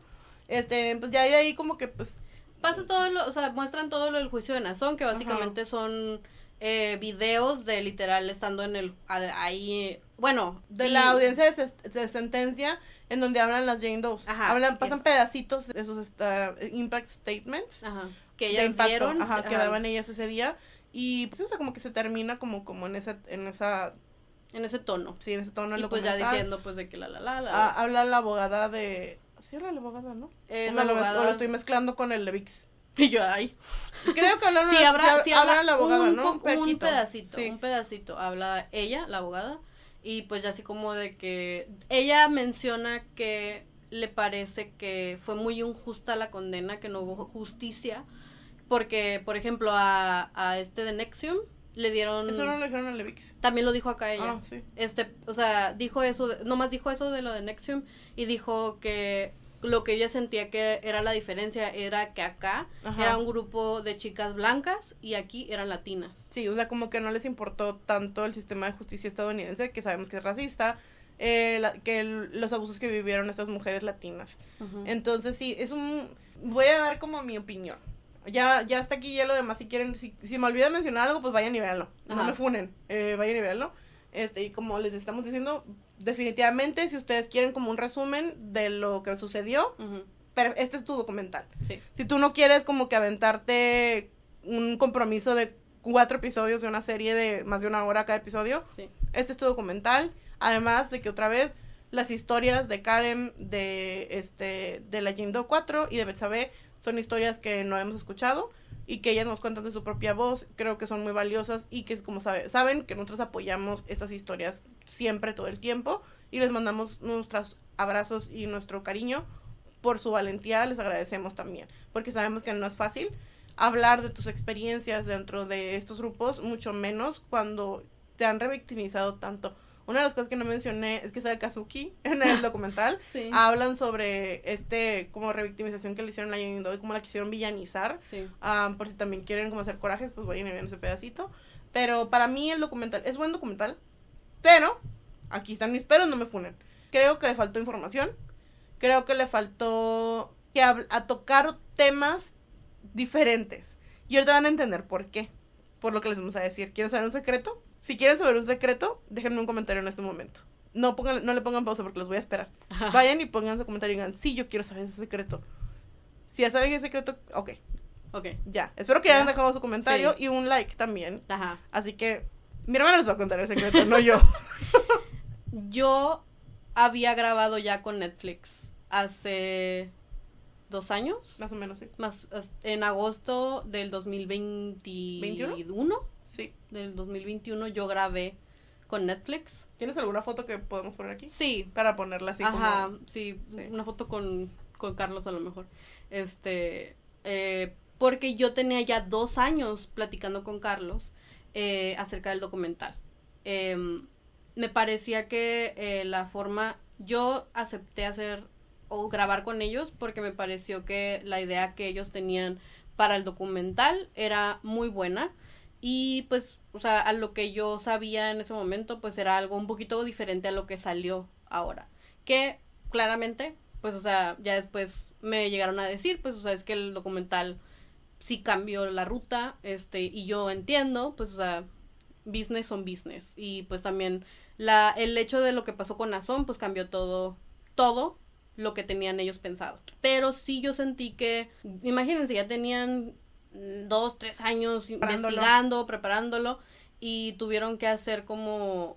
Este, pues ya de ahí como que pues... Pasa todo lo, o sea, muestran todo lo del juicio de Nazón, que básicamente son eh, videos de literal estando en el ahí bueno de la audiencia de, sentencia en donde hablan las Jane Doe hablan pasan pedacitos de sus impact statements que ellas dieron que daban ellas ese día y pues, o como que se termina como como en esa en esa en ese tono sí en ese tono pues ya diciendo pues de que la la la, ah, habla la abogada de sí la abogada no eh, lo estoy mezclando con el de y yo, ay. Creo que hablaron, sí, habla, la abogada, un, ¿no? Un, pedacito, un pedacito. Habla ella, la abogada, y pues ya así como de que ella menciona que le parece que fue muy injusta la condena, que no hubo justicia, porque, por ejemplo, a, este de Nexium le dieron... Eso no lo dijeron a Levix. También lo dijo acá ella. Ah, sí. Este, o sea, dijo eso, nomás dijo eso de lo de Nexium y dijo que lo que ella sentía que era la diferencia era que acá era un grupo de chicas blancas y aquí eran latinas. Sí, o sea, como que no les importó tanto el sistema de justicia estadounidense, que sabemos que es racista, eh, que los abusos que vivieron estas mujeres latinas. Entonces, sí, es un... Voy a dar como mi opinión. Ya, ya hasta aquí ya lo demás, si quieren, si, si me olvida mencionar algo, pues vayan y véanlo. No me funen, eh, vayan y véanlo. Este, y como les estamos diciendo, definitivamente, si ustedes quieren como un resumen de lo que sucedió, pero este es tu documental. Si tú no quieres como que aventarte un compromiso de cuatro episodios de una serie de más de una hora cada episodio, este es tu documental. Además de que otra vez las historias de Karen, de este, de la Jindo 4 y de Betsabe son historias que no hemos escuchado y que ellas nos cuentan de su propia voz, creo que son muy valiosas y que como saben saben que nosotros apoyamos estas historias siempre, todo el tiempo y les mandamos nuestros abrazos y nuestro cariño por su valentía, les agradecemos también, porque sabemos que no es fácil hablar de tus experiencias dentro de estos grupos, mucho menos cuando te han revictimizado tanto. Una de las cosas que no mencioné es que sale Kazuki <laughs> en el documental <laughs> hablan sobre este como revictimización que le hicieron a Jane y cómo la quisieron villanizar. Sí. por si también quieren como hacer corajes, pues vayan a en ese pedacito. Pero para mí el documental es buen documental, pero aquí están mis peros, no me funen. Creo que le faltó información, creo que le faltó que a, a tocar temas diferentes. Y ahorita van a entender por qué, por lo que les vamos a decir. ¿Quieren saber un secreto? Si quieren saber un secreto, déjenme un comentario en este momento. No, pongan, no le pongan pausa porque los voy a esperar. Vayan y pongan su comentario y digan, sí, yo quiero saber ese secreto. Si ya saben el secreto, ok. Ok. Ya. Espero que hayan dejado su comentario y un like también. Ajá. Así que mi hermana les va a contar el secreto, no yo. <laughs> yo había grabado ya con Netflix hace dos años. Más o menos, sí. Más, en agosto del 2021. ¿21? Sí. Del 2021 yo grabé con Netflix. ¿Tienes alguna foto que podemos poner aquí? Sí. Para ponerla así. como... sí, sí, Una foto con, con, Carlos a lo mejor. Este, eh, porque yo tenía ya dos años platicando con Carlos eh, acerca del documental. Em, me parecía que eh, la forma, yo acepté hacer o grabar con ellos porque me pareció que la idea que ellos tenían para el documental era muy buena y pues, o sea, a lo que yo sabía en ese momento, pues era algo un poquito diferente a lo que salió ahora. Que claramente, pues, o sea, ya después me llegaron a decir, pues, o sea, es que el documental sí cambió la ruta, este, y yo entiendo, pues, o sea, business son business. Y pues también la, el hecho de lo que pasó con Azón, pues cambió todo, todo lo que tenían ellos pensado. Pero sí yo sentí que, imagínense, ya tenían dos, tres años preparándolo. investigando, preparándolo y tuvieron que hacer como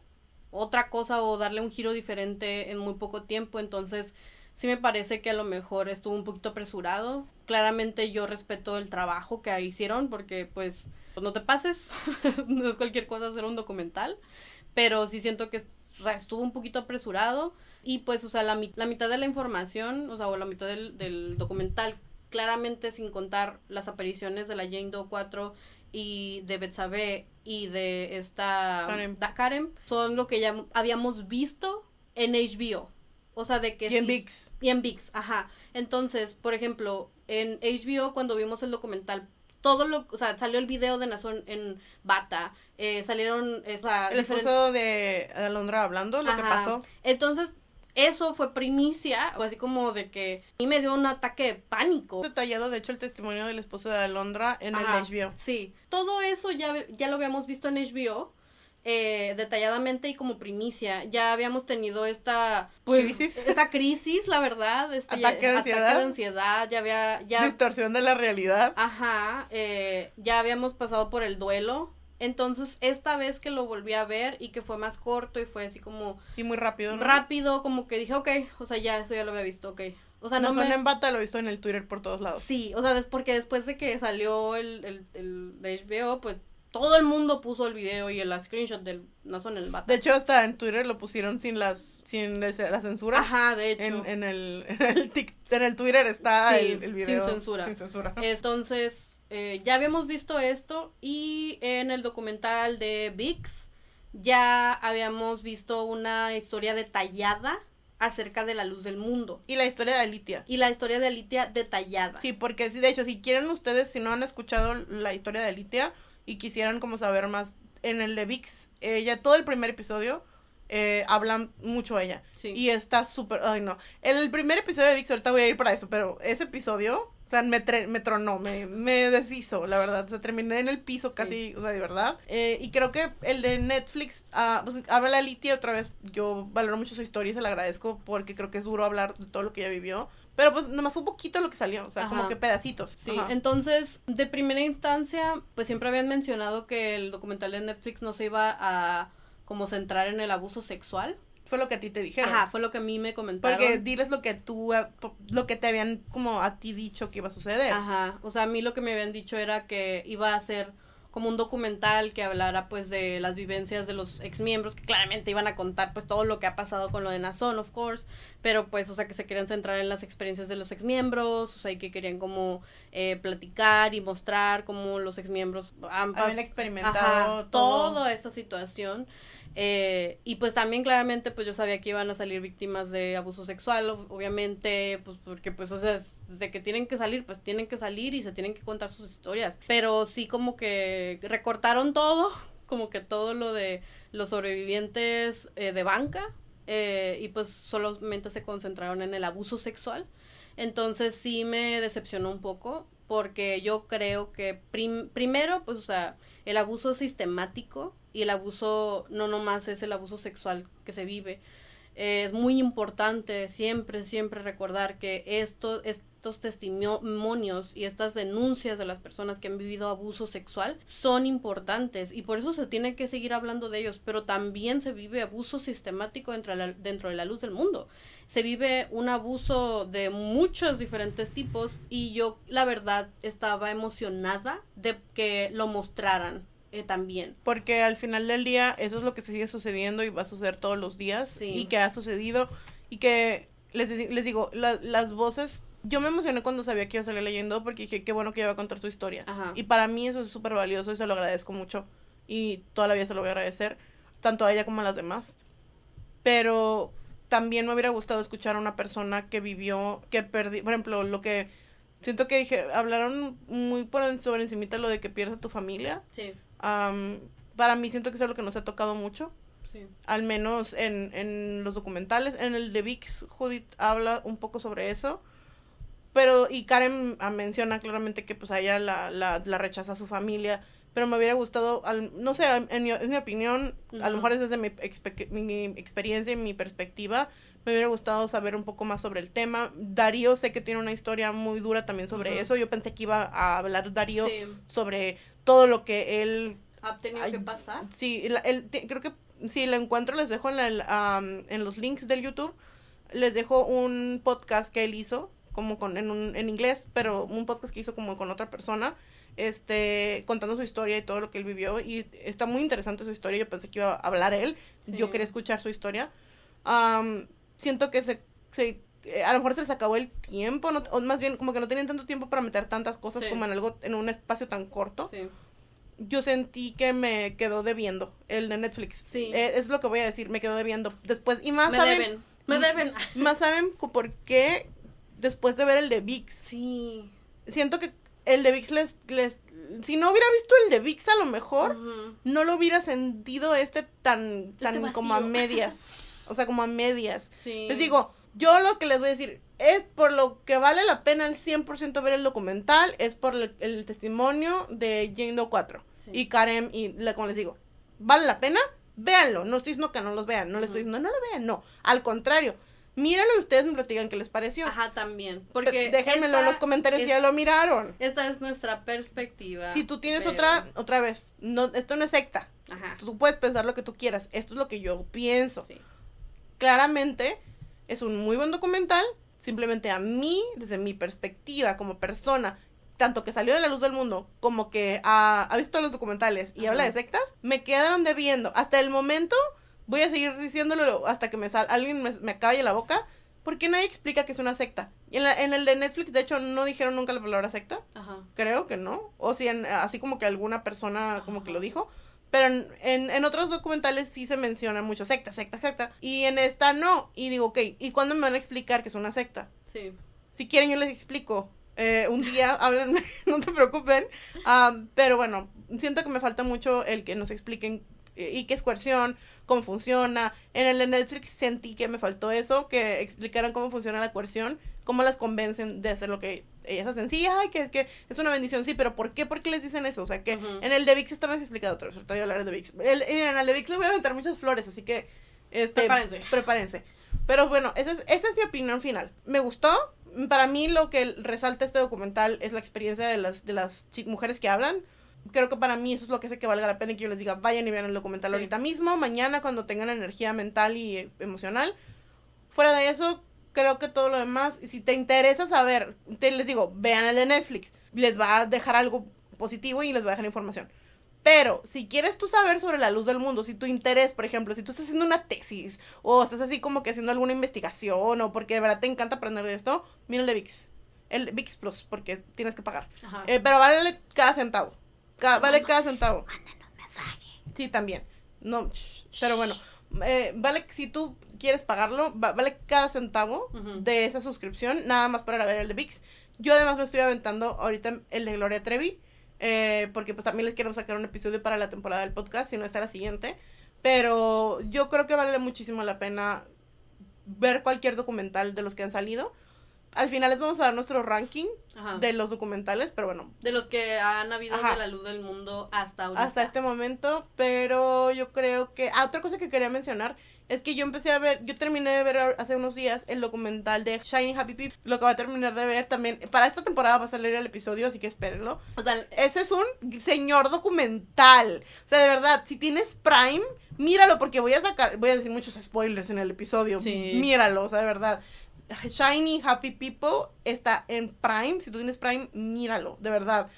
otra cosa o darle un giro diferente en muy poco tiempo, entonces sí me parece que a lo mejor estuvo un poquito apresurado. Claramente yo respeto el trabajo que hicieron porque pues, pues no te pases, <laughs> no es cualquier cosa hacer un documental, pero sí siento que estuvo un poquito apresurado y pues o sea la, mitad de la información, o sea, o la mitad del, del documental claramente sin contar las apariciones de la Jane Doe 4 y de Betsabe y de esta Karen. son lo que ya habíamos visto en HBO. O sea, de que... Y en VIX. Y en VIX, ajá. Entonces, por ejemplo, en HBO cuando vimos el documental todo lo, o sea, salió el video de Nazón en bata, eh, salieron, esa el esposo de Alondra hablando, lo que pasó. Entonces, eso fue primicia, o así como de que a mí me dio un ataque de pánico. Detallado, de hecho, el testimonio del esposo de Alondra en el HBO. Sí, todo eso ya, ya lo habíamos visto en HBO. Eh, detalladamente y como primicia. Ya habíamos tenido esta pues, crisis, <laughs> esta crisis, la verdad, este ataque, de, ansiedad. de ansiedad, ya había distorsión de la realidad. Ajá, eh, ya habíamos pasado por el duelo entonces, esta vez que lo volví a ver y que fue más corto y fue así como... Y muy rápido, ¿no? Rápido, como que dije, ok, o sea, ya, eso ya lo había visto, ok. O sea, no, no en bata lo he visto en el Twitter por todos lados. Sí, o sea, es porque después de que salió el, el, el de HBO, pues todo el mundo puso el video y el screenshot del son en Bata. De hecho, hasta en Twitter lo pusieron sin las sin la censura. Ajá, de hecho. En, el, <laughs> en, el, Twitter está el, el, video. Sin censura. Sin censura. Entonces, eh, ya habíamos visto esto y en el documental de VIX ya habíamos visto una historia detallada acerca de la luz del mundo. Y la historia de Alitia. Y la historia de Alitia detallada. Sí, porque de hecho, si quieren ustedes, si no han escuchado la historia de Alitia y quisieran como saber más en el de VIX, eh, ya todo el primer episodio eh, hablan mucho ella. Sí. Y está súper, ay no. El primer episodio de Vix, ahorita voy a ir para eso, pero ese episodio, o sea, me, me tronó, me, deshizo, la verdad. O sea, terminé en el piso casi, o sea, de verdad. Eh, y creo que el de Netflix, Habla ah, pues habla Liti otra vez. Yo valoro mucho su historia y se la agradezco porque creo que es duro hablar de todo lo que ella vivió. Pero pues nomás fue un poquito lo que salió, o sea, como que pedacitos. Sí, entonces, de primera instancia, pues siempre habían mencionado que el documental de Netflix no se iba a como centrar en el abuso sexual. Fue lo que a ti te dijeron. Ajá, fue lo que a mí me comentaron. Porque diles lo que tú, eh, lo que te habían como a ti dicho que iba a suceder. Ajá, o sea, a mí lo que me habían dicho era que iba a ser como un documental que hablara pues de las vivencias de los ex miembros que claramente iban a contar pues todo lo que ha pasado con lo de Nazón, of course, pero pues o sea que se querían centrar en las experiencias de los ex miembros o sea y que querían como eh, platicar y mostrar cómo los exmiembros han, experimentado toda esta situación. Eh, y pues también claramente pues yo sabía que iban a salir víctimas de abuso sexual, obviamente, pues porque pues o sea, de que tienen que salir, pues tienen que salir y se tienen que contar sus historias. Pero sí como que recortaron todo, <laughs> como que todo lo de los sobrevivientes eh, de banca eh, y pues solamente se concentraron en el abuso sexual. Entonces sí me decepcionó un poco porque yo creo que primero pues o sea, el abuso sistemático y el abuso no nomás es el abuso sexual que se vive. es muy importante siempre, siempre recordar que esto, estos testimonios y estas denuncias de las personas que han vivido abuso sexual son importantes y por eso se tiene que seguir hablando de ellos, pero también se vive abuso sistemático dentro de la luz del mundo. Se vive un abuso de muchos diferentes tipos y yo la verdad estaba emocionada de que lo mostraran eh, también. Porque al final del día eso es lo que sigue sucediendo y va a suceder todos los días y que ha sucedido y que les, les digo, las voces, yo me emocioné cuando sabía que iba a salir leyendo porque dije, qué bueno que iba a contar su historia. Ajá. Y para mí eso es súper valioso y se lo agradezco mucho y toda la vida se lo voy a agradecer, tanto a ella como a las demás. Pero también me hubiera gustado escuchar a una persona que vivió, que perdió, por ejemplo, lo que siento que dije, hablaron muy por sobre encimita lo de que pierdes tu familia. Sí para mí siento que es algo que nos ha tocado mucho. Al menos en, los documentales. En el de VIX, Judith habla un poco sobre eso. Pero, y Karen ah, menciona claramente que pues allá ella la, la, rechaza a su familia. Pero me hubiera gustado, al, no sé, en mi, opinión, a lo mejor es desde mi experiencia y mi perspectiva, me hubiera gustado saber un poco más sobre el tema. Darío sé que tiene una historia muy dura también sobre eso. Yo pensé que iba a hablar Darío sobre todo lo que él... Ha tenido que pasar. Sí, él, creo que si lo encuentro les dejo en, los links del YouTube. Les dejo un podcast que él hizo como con, en, en inglés, pero un podcast que hizo como con otra persona este, contando su historia y todo lo que él vivió. Y está muy interesante su historia. Yo pensé que iba a hablar él. Yo quería escuchar su historia siento que se, eh, a lo mejor se les acabó el tiempo, no, más bien como que no tenían tanto tiempo para meter tantas cosas como en algo, en un espacio tan corto. Yo sentí que me quedó debiendo el de Netflix. Eh, es lo que voy a decir, me quedó debiendo. Después, y más me saben. Deben. Me deben. <laughs> Más saben por qué después de ver el de VIX. Sí. Siento que el de VIX les, les si no hubiera visto el de VIX a lo mejor, no lo hubiera sentido este tan, este tan como a medias. <laughs> o sea, como a medias. Sí. Les digo, yo lo que les voy a decir es por lo que vale la pena el 100% ver el documental, es por el, testimonio de Jane Doe 4 y Karen, y le, como les digo, vale la pena, véanlo, no estoy diciendo que no los vean, no les estoy diciendo, no, lo vean, no, al contrario. mírenlo ustedes me platican qué les pareció. Ajá, también. Porque. Déjenmelo en los comentarios si ya lo miraron. Esta es nuestra perspectiva. Si tú tienes otra, otra vez, no, esto no es secta. Ajá. Tú puedes pensar lo que tú quieras. Esto es lo que yo pienso. Sí claramente es un muy buen documental, simplemente a mí, desde mi perspectiva como persona, tanto que salió de la luz del mundo como que ha, visto visto los documentales y habla de sectas, me quedaron debiendo. Hasta el momento voy a seguir diciéndolo hasta que me sal, alguien me, acabe la boca, porque nadie explica que es una secta. Y en, el de Netflix, de hecho, no dijeron nunca la palabra secta. Creo que no. O si así como que alguna persona como que lo dijo. Pero en, en, otros documentales sí se menciona mucho secta, secta, secta. Y en esta no. Y digo, ok, ¿y cuándo me van a explicar que es una secta? Sí. Si quieren, yo les explico. Eh, un día, <laughs> háblenme, no te preocupen. Ah, pero bueno, siento que me falta mucho el que nos expliquen eh, y qué es coerción, cómo funciona. En el Netflix sentí que me faltó eso, que explicaran cómo funciona la coerción, cómo las convencen de hacer lo que ellas hacen, sí, ay, que es que es una bendición, sí, pero ¿por qué? ¿Por qué les dicen eso? O sea, que en el de Vix está más explicado, pero voy a hablar de Vix. El, miren, al de Vix le voy a aventar muchas flores, así que, este, prepárense. prepárense. Pero bueno, esa es, esa es mi opinión final. Me gustó, para mí lo que resalta este documental es la experiencia de las, de las mujeres que hablan. Creo que para mí eso es lo que hace que valga la pena que yo les diga, vayan y vean el documental ahorita mismo, mañana cuando tengan energía mental y emocional. Fuera de eso, creo que todo lo demás, si te interesa saber, te, les digo, vean el de Netflix, les va a dejar algo positivo y les va a dejar información. Pero si quieres tú saber sobre la luz del mundo, si tu interés, por ejemplo, si tú estás haciendo una tesis o estás así como que haciendo alguna investigación o porque de verdad te encanta aprender de esto, mira el de VIX. El VIX Plus, porque tienes que pagar. Eh, pero vale cada centavo. vale cada centavo. Mándanos mensaje. Sí, también. No, pero bueno. Eh, vale si tú quieres pagarlo, vale cada centavo de esa suscripción, nada más para ver el de VIX. Yo además me estoy aventando ahorita el de Gloria Trevi, eh, porque pues también les quiero sacar un episodio para la temporada del podcast, si no está la siguiente. Pero yo creo que vale muchísimo la pena ver cualquier documental de los que han salido al final les vamos a dar nuestro ranking de los documentales, pero bueno. De los que han habido de la luz del mundo hasta ahora, Hasta este momento, pero yo creo que... Ah, otra cosa que quería mencionar es que yo empecé a ver, yo terminé de ver hace unos días el documental de Shiny Happy Peep, lo que va a terminar de ver también, para esta temporada va a salir el episodio, así que espérenlo. O sea, ese es un señor documental. O sea, de verdad, si tienes Prime, míralo porque voy a sacar, voy a decir muchos spoilers en el episodio. Míralo, o sea, de verdad. Shiny Happy People está en Prime. Si tú tienes Prime, míralo, de verdad.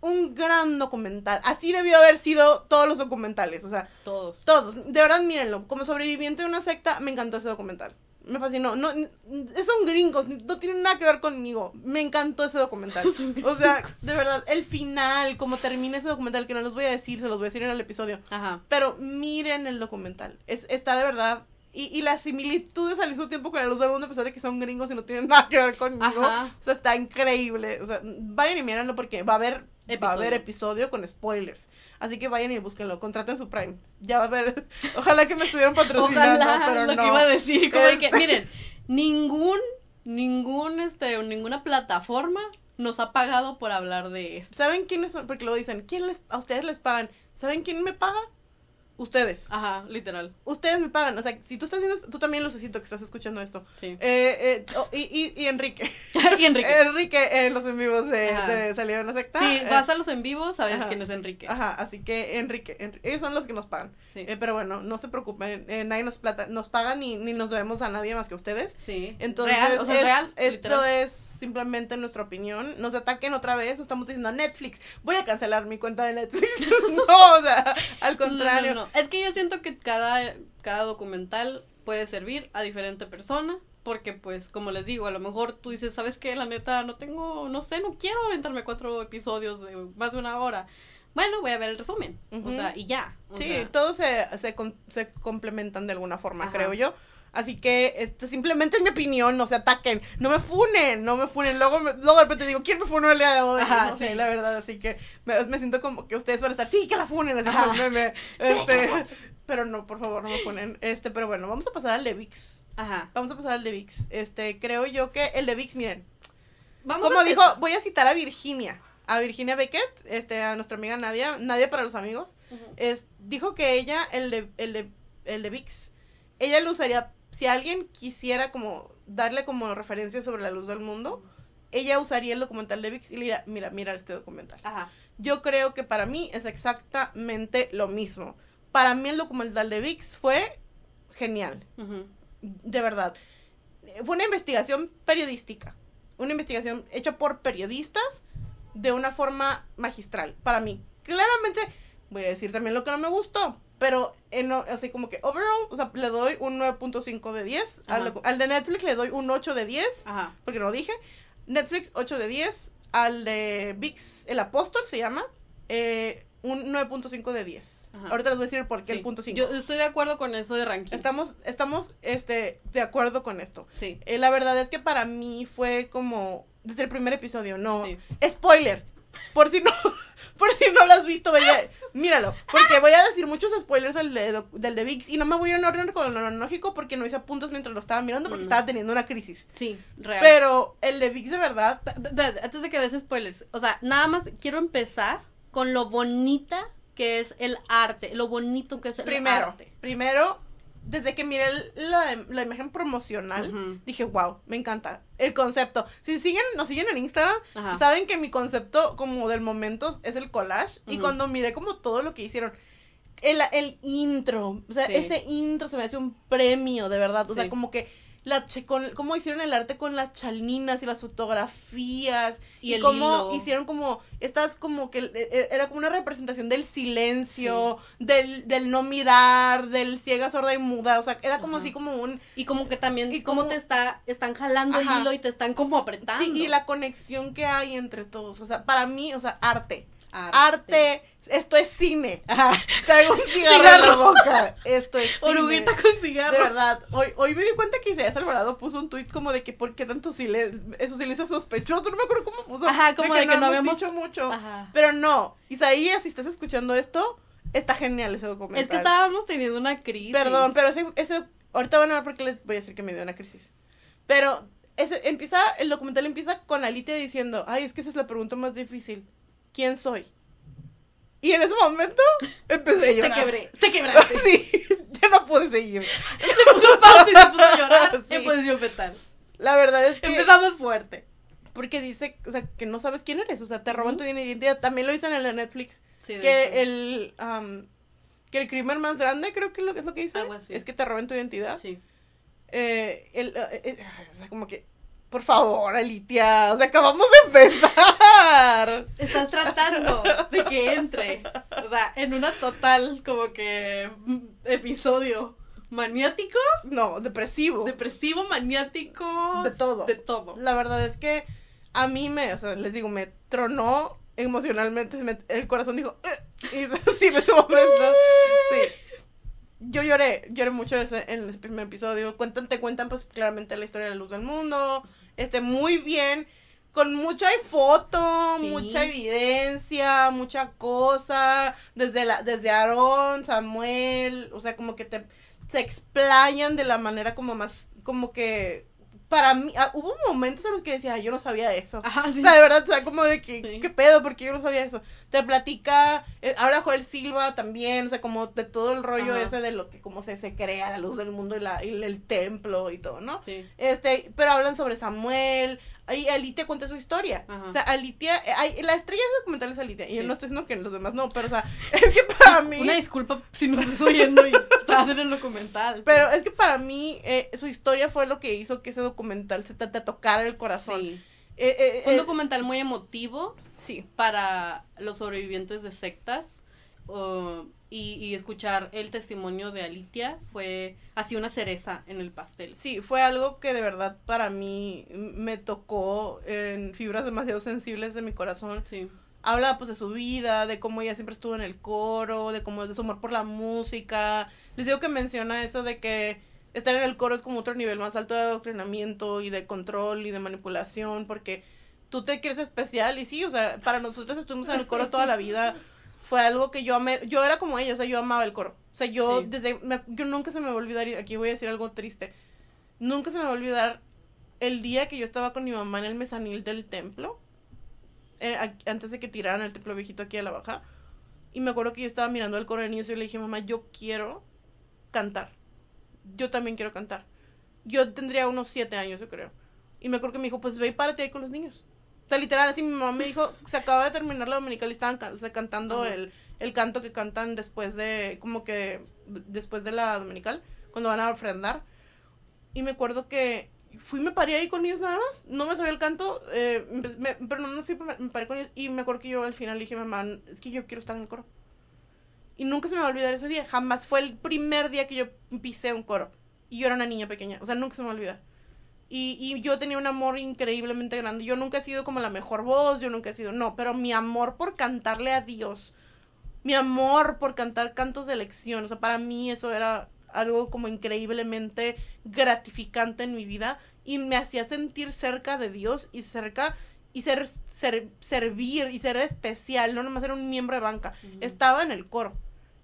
Un gran documental. Así debió haber sido todos los documentales. O sea, todos. Todos. De verdad, mírenlo. Como sobreviviente de una secta, me encantó ese documental. Me fascinó. No, son gringos, no tienen nada que ver conmigo. Me encantó ese documental. <laughs> O sea, de verdad, el final, como termina ese documental, que no los voy a decir, se los voy a decir en el episodio. Ajá. Pero miren el documental. Es, está de verdad y, y, las similitudes al mismo tiempo con la luz del mundo, a pesar de que son gringos y no tienen nada que ver conmigo. O sea, está increíble. O sea, vayan y mírenlo porque va a haber episodio. va a haber episodio con spoilers. Así que vayan y búsquenlo, contraten su Prime. Ya va a haber. <laughs> Ojalá que me estuvieran patrocinando, Ojalá, pero lo no. que iba a decir, <laughs> miren, ningún ningún este ninguna plataforma nos ha pagado por hablar de esto. ¿Saben quiénes son? Porque lo dicen, ¿quién les a ustedes les pagan? ¿Saben quién me paga? ustedes. Ajá, literal. Ustedes me pagan. O sea, si tú estás viendo, tú también lo necesito que estás escuchando esto. Sí. Eh, eh, oh, y, y, Enrique. <laughs> Enrique. Enrique los en vivos de, Salieron a Secta. Sí, eh, vas a los en vivos, sabes quién es Enrique. Ajá, así que Enrique, ellos son los que nos pagan. Sí. pero bueno, no se preocupen, nadie nos plata, nos pagan ni, ni nos debemos a nadie más que a ustedes. Sí. Entonces, real, o sea, real, esto es simplemente nuestra opinión. Nos ataquen otra vez, estamos diciendo a Netflix, voy a cancelar mi cuenta de Netflix. <laughs> no, o sea, al contrario. no es que yo siento que cada, cada documental puede servir a diferente persona. Porque, pues, como les digo, a lo mejor tú dices, ¿sabes qué? La neta, no tengo, no sé, no quiero aventarme cuatro episodios de más de una hora. Bueno, voy a ver el resumen. O sea, y ya. sí, todos se, se, se, complementan de alguna forma, creo yo. Así que esto simplemente es mi opinión, no se ataquen, no me funen, no me funen. Luego, luego de repente digo, ¿quién me funó el día de hoy? sí. la verdad, así que me, siento como que ustedes van a estar, sí, que la funen, así meme. Este, pero no, por favor, no me funen. Este, pero bueno, vamos a pasar al de VIX. Ajá. Vamos a pasar al de VIX. Este, creo yo que el de VIX, miren. Vamos como dijo, voy a citar a Virginia a Virginia Beckett, este, a nuestra amiga Nadia, Nadia para los amigos, es, dijo que ella, el de, el de, el de VIX, ella lo usaría si alguien quisiera como darle como referencia sobre la luz del mundo, ella usaría el documental de VIX y le diría, mira, mira este documental. Ajá. Yo creo que para mí es exactamente lo mismo. Para mí el documental de VIX fue genial. De verdad. Fue una investigación periodística. Una investigación hecha por periodistas de una forma magistral, para mí. Claramente, voy a decir también lo que no me gustó, pero, eh, así como que overall, o sea, le doy un 9.5 de 10. Al, de Netflix le doy un 8 de 10. Ajá. Porque lo dije. Netflix 8 de 10. Al de VIX, el apóstol se llama, eh, un 9.5 de 10. Ajá. Ahorita les voy a decir por qué el punto 5. Yo estoy de acuerdo con eso de ranking. Estamos, estamos este, de acuerdo con esto. Sí. Eh, la verdad es que para mí fue como desde el primer episodio, no. Spoiler. Por si no. <laughs> Por si no lo has visto, míralo. Porque voy a decir muchos spoilers del de, del de VIX y no me voy a ir en orden cronológico porque no hice apuntes mientras lo estaba mirando porque mm. estaba teniendo una crisis. Sí, real. Pero el de VIX de verdad. Antes de que des spoilers, o sea, nada más quiero empezar con lo bonita que es el arte, lo bonito que es el arte. primero, Primero, desde que miré la, imagen promocional, dije, wow, me encanta el concepto. Si siguen, nos siguen en Instagram, saben que mi concepto como del momento es el collage. Y cuando miré como todo lo que hicieron, el, intro, o sea, ese intro se me hace un premio, de verdad. O sea, como que la cómo hicieron el arte con las chalinas y las fotografías y, el cómo hicieron como estas como que eh, eh, era como una representación del silencio, del, no mirar, del ciega sorda y muda, o sea, era como así como un y como que también y cómo te está están jalando el hilo y te están como apretando. Sí, y la conexión que hay entre todos, o sea, para mí, o sea, arte, arte esto es cine. un <laughs> cigarro, en la boca. Esto es cine. Oruguita con cigarro. De verdad. Hoy, hoy me di cuenta que Isaías Alvarado puso un tuit como de que por qué tanto silencio, eso silencio sospechoso. No me acuerdo cómo puso. Ajá, como de, que, no, habíamos dicho mucho. Ajá. Pero no, Isaías, si estás escuchando esto, está genial ese documental. Es que estábamos teniendo una crisis. Perdón, pero ese, ahorita van a ver por qué les voy a decir que me dio una crisis. Pero ese, empieza, el documental empieza con Alite diciendo, ay, es que esa es la pregunta más difícil. ¿Quién soy? Y en ese momento empecé a llorar. Te quebré, te quebraste. <laughs> Sí, ya no pude seguir. <laughs> Le puse un pausa y se puso a llorar <laughs> sí. en posición fetal. La verdad es que. Empezamos fuerte. Porque dice, o sea, que no sabes quién eres, o sea, te roban tu identidad. También lo dicen en la Netflix. Sí, que el que el crimen más grande, creo que es lo que dice, es que te roban tu identidad. Sí. Eh, el, eh, eh, o sea, como que por favor, Alitia, o sea, acabamos de empezar. Estás tratando de que entre, en una total como que mm, episodio maniático. No, depresivo. Depresivo, maniático. De todo. De todo. La verdad es que a mí me, o sea, les digo, me tronó emocionalmente, el corazón dijo, eh", y <laughs> sí, en ese momento, <laughs> sí yo lloré, lloré mucho en, ese, el primer episodio. Cuentan, te cuentan, pues, claramente la historia de la luz del mundo, este, muy bien, con mucha foto, mucha evidencia, mucha cosa, desde, la, desde Aarón, Samuel, o sea, como que te, se explayan de la manera como más, como que para mí, ah, hubo momentos en los que decía, yo no sabía eso. O sea, de verdad, o sea, como de que, ¿qué pedo? Porque yo no sabía eso. Te platica, eh, habla Joel Silva también, o sea, como de todo el rollo ese de lo que, como se, se crea la luz del mundo y, la, y el templo y todo, ¿no? Sí. Este, pero hablan sobre Samuel, Ahí Alitia cuenta su historia. O sea, Alitia, eh, la estrella documental es Alitia. Y no estoy diciendo que los demás no, pero o sea, <laughs> es que para mí. Una disculpa si no estás oyendo y estás en el documental. Pero, es que para mí eh, su historia fue lo que hizo que ese documental se te, a tocar el corazón. Sí. Eh, un documental muy emotivo. Sí. Para los sobrevivientes de sectas. O y, y, escuchar el testimonio de Alitia fue así una cereza en el pastel. Sí, fue algo que de verdad para mí me tocó en fibras demasiado sensibles de mi corazón. Sí. Habla pues de su vida, de cómo ella siempre estuvo en el coro, de cómo es de su amor por la música. Les digo que menciona eso de que estar en el coro es como otro nivel más alto de adoctrinamiento y de control y de manipulación porque tú te quieres especial y sí, o sea, para nosotros estuvimos en el coro toda la vida. <laughs> fue algo que yo amé, yo era como ella, o sea, yo amaba el coro. O sea, yo desde, yo nunca se me va a olvidar, y aquí voy a decir algo triste, nunca se me va a olvidar el día que yo estaba con mi mamá en el mezanil del templo, eh, antes de que tiraran el templo viejito aquí a la baja, y me acuerdo que yo estaba mirando el coro de niños y le dije, mamá, yo quiero cantar, yo también quiero cantar. Yo tendría unos siete años, yo creo. Y me acuerdo que me dijo, pues ve y párate ahí con los niños. O sea, literal, así mi mamá me dijo, se acaba de terminar la dominical y estaban cantando el, canto que cantan después de, como que, después de la dominical, cuando van a ofrendar. Y me acuerdo que fui me paré ahí con ellos nada más, no me sabía el canto, eh, pero no, no me paré con ellos y me acuerdo que yo al final dije, mamá, es que yo quiero estar en el coro. Y nunca se me va a olvidar ese día, jamás fue el primer día que yo pisé un coro. Y yo era una niña pequeña, o sea, nunca se me va a olvidar. Y, yo tenía un amor increíblemente grande. Yo nunca he sido como la mejor voz, yo nunca he sido, no, pero mi amor por cantarle a Dios, mi amor por cantar cantos de elección, o sea, para mí eso era algo como increíblemente gratificante en mi vida y me hacía sentir cerca de Dios y cerca y ser, servir y ser especial, no nomás era un miembro de banca, estaba en el coro.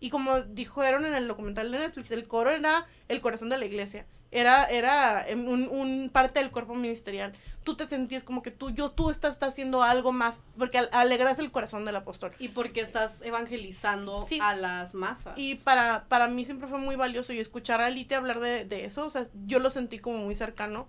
Y como dijeron en el documental de Netflix, el coro era el corazón de la iglesia era, era un, parte del cuerpo ministerial. Tú te sentías como que tú, yo, tú estás, haciendo algo más, porque alegras el corazón del apóstol. Y porque estás evangelizando a las masas. Y para, para mí siempre fue muy valioso y escuchar a Lite hablar de, de eso, o sea, yo lo sentí como muy cercano.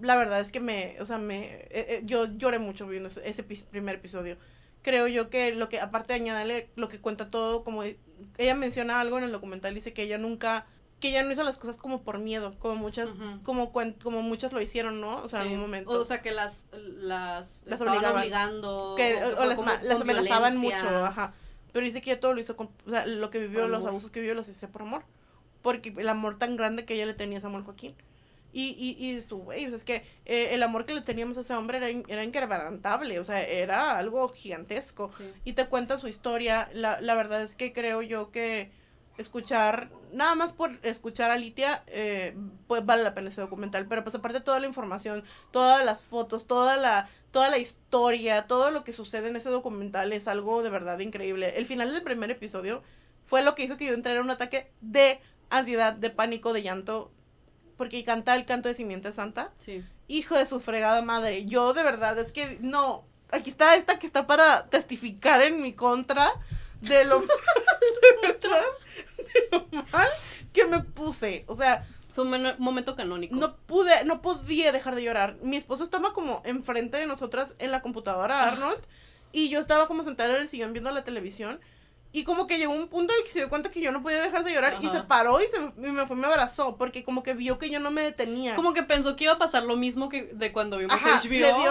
La verdad es que me, o sea, me, eh, eh, yo lloré mucho viendo ese, primer episodio creo yo que lo que, aparte de añadirle lo que cuenta todo, como ella menciona algo en el documental, dice que ella nunca que ya no hizo las cosas como por miedo, como muchas, como, muchas lo hicieron, ¿no? O sea, en un momento. O sea, que las, las, las obligaban. o, las, amenazaban mucho, ajá. Pero dice que ya todo lo hizo, con, o sea, lo que vivió, los abusos que vivió, los hice por amor. Porque el amor tan grande que ella le tenía a Samuel Joaquín. Y, y, y es que eh, el amor que le teníamos a ese hombre era, era inquebrantable, o sea, era algo gigantesco. Y te cuenta su historia, la, la verdad es que creo yo que escuchar, nada más por escuchar a Litia, eh, pues vale la pena ese documental. Pero pues aparte toda la información, todas las fotos, toda la, toda la historia, todo lo que sucede en ese documental es algo de verdad increíble. El final del primer episodio fue lo que hizo que yo entrara en un ataque de ansiedad, de pánico, de llanto. Porque canta el canto de Simiente Santa. Hijo de su fregada madre. Yo de verdad es que no. Aquí está esta que está para testificar en mi contra <laughs> de lo mal, de lo que me puse. O sea, fue un momento canónico. No pude, no podía dejar de llorar. Mi esposo estaba como enfrente de nosotras en la computadora, ah. Arnold, y yo estaba como sentada en el sillón viendo la televisión. Y como que llegó un punto en el que se dio cuenta que yo no podía dejar de llorar y se paró y, se, me fue me abrazó porque como que vio que yo no me detenía. Como que pensó que iba a pasar lo mismo que de cuando vimos Ajá, HBO.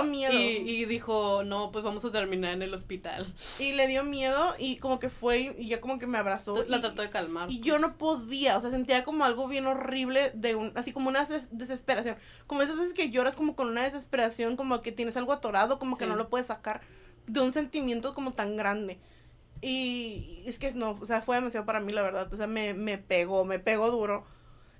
dio Y, dijo, no, pues vamos a terminar en el hospital. Y le dio miedo y como que fue y ya como que me abrazó. La trató de calmar. Y pues. yo no podía, o sea, sentía como algo bien horrible de un, así como una desesperación. Como esas veces que lloras como con una desesperación, como que tienes algo atorado, como que no lo puedes sacar de un sentimiento como tan grande. Y es que no, o sea, fue demasiado para mí, la verdad. O sea, me, pegó, me pegó duro.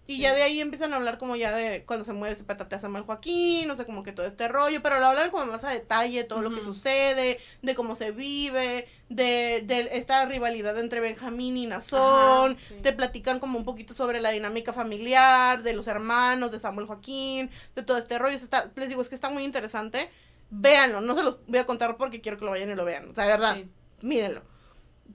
Y ya de ahí empiezan a hablar como ya de cuando se muere patate a Samuel Joaquín, o sea, como que todo este rollo, pero lo hablan como más a detalle, todo lo que sucede, de cómo se vive, de, esta rivalidad entre Benjamín y Nazón, te platican como un poquito sobre la dinámica familiar, de los hermanos, de Samuel Joaquín, de todo este rollo. está, les digo, es que está muy interesante, véanlo, no se los voy a contar porque quiero que lo vayan y lo vean, o sea, de verdad, mírenlo.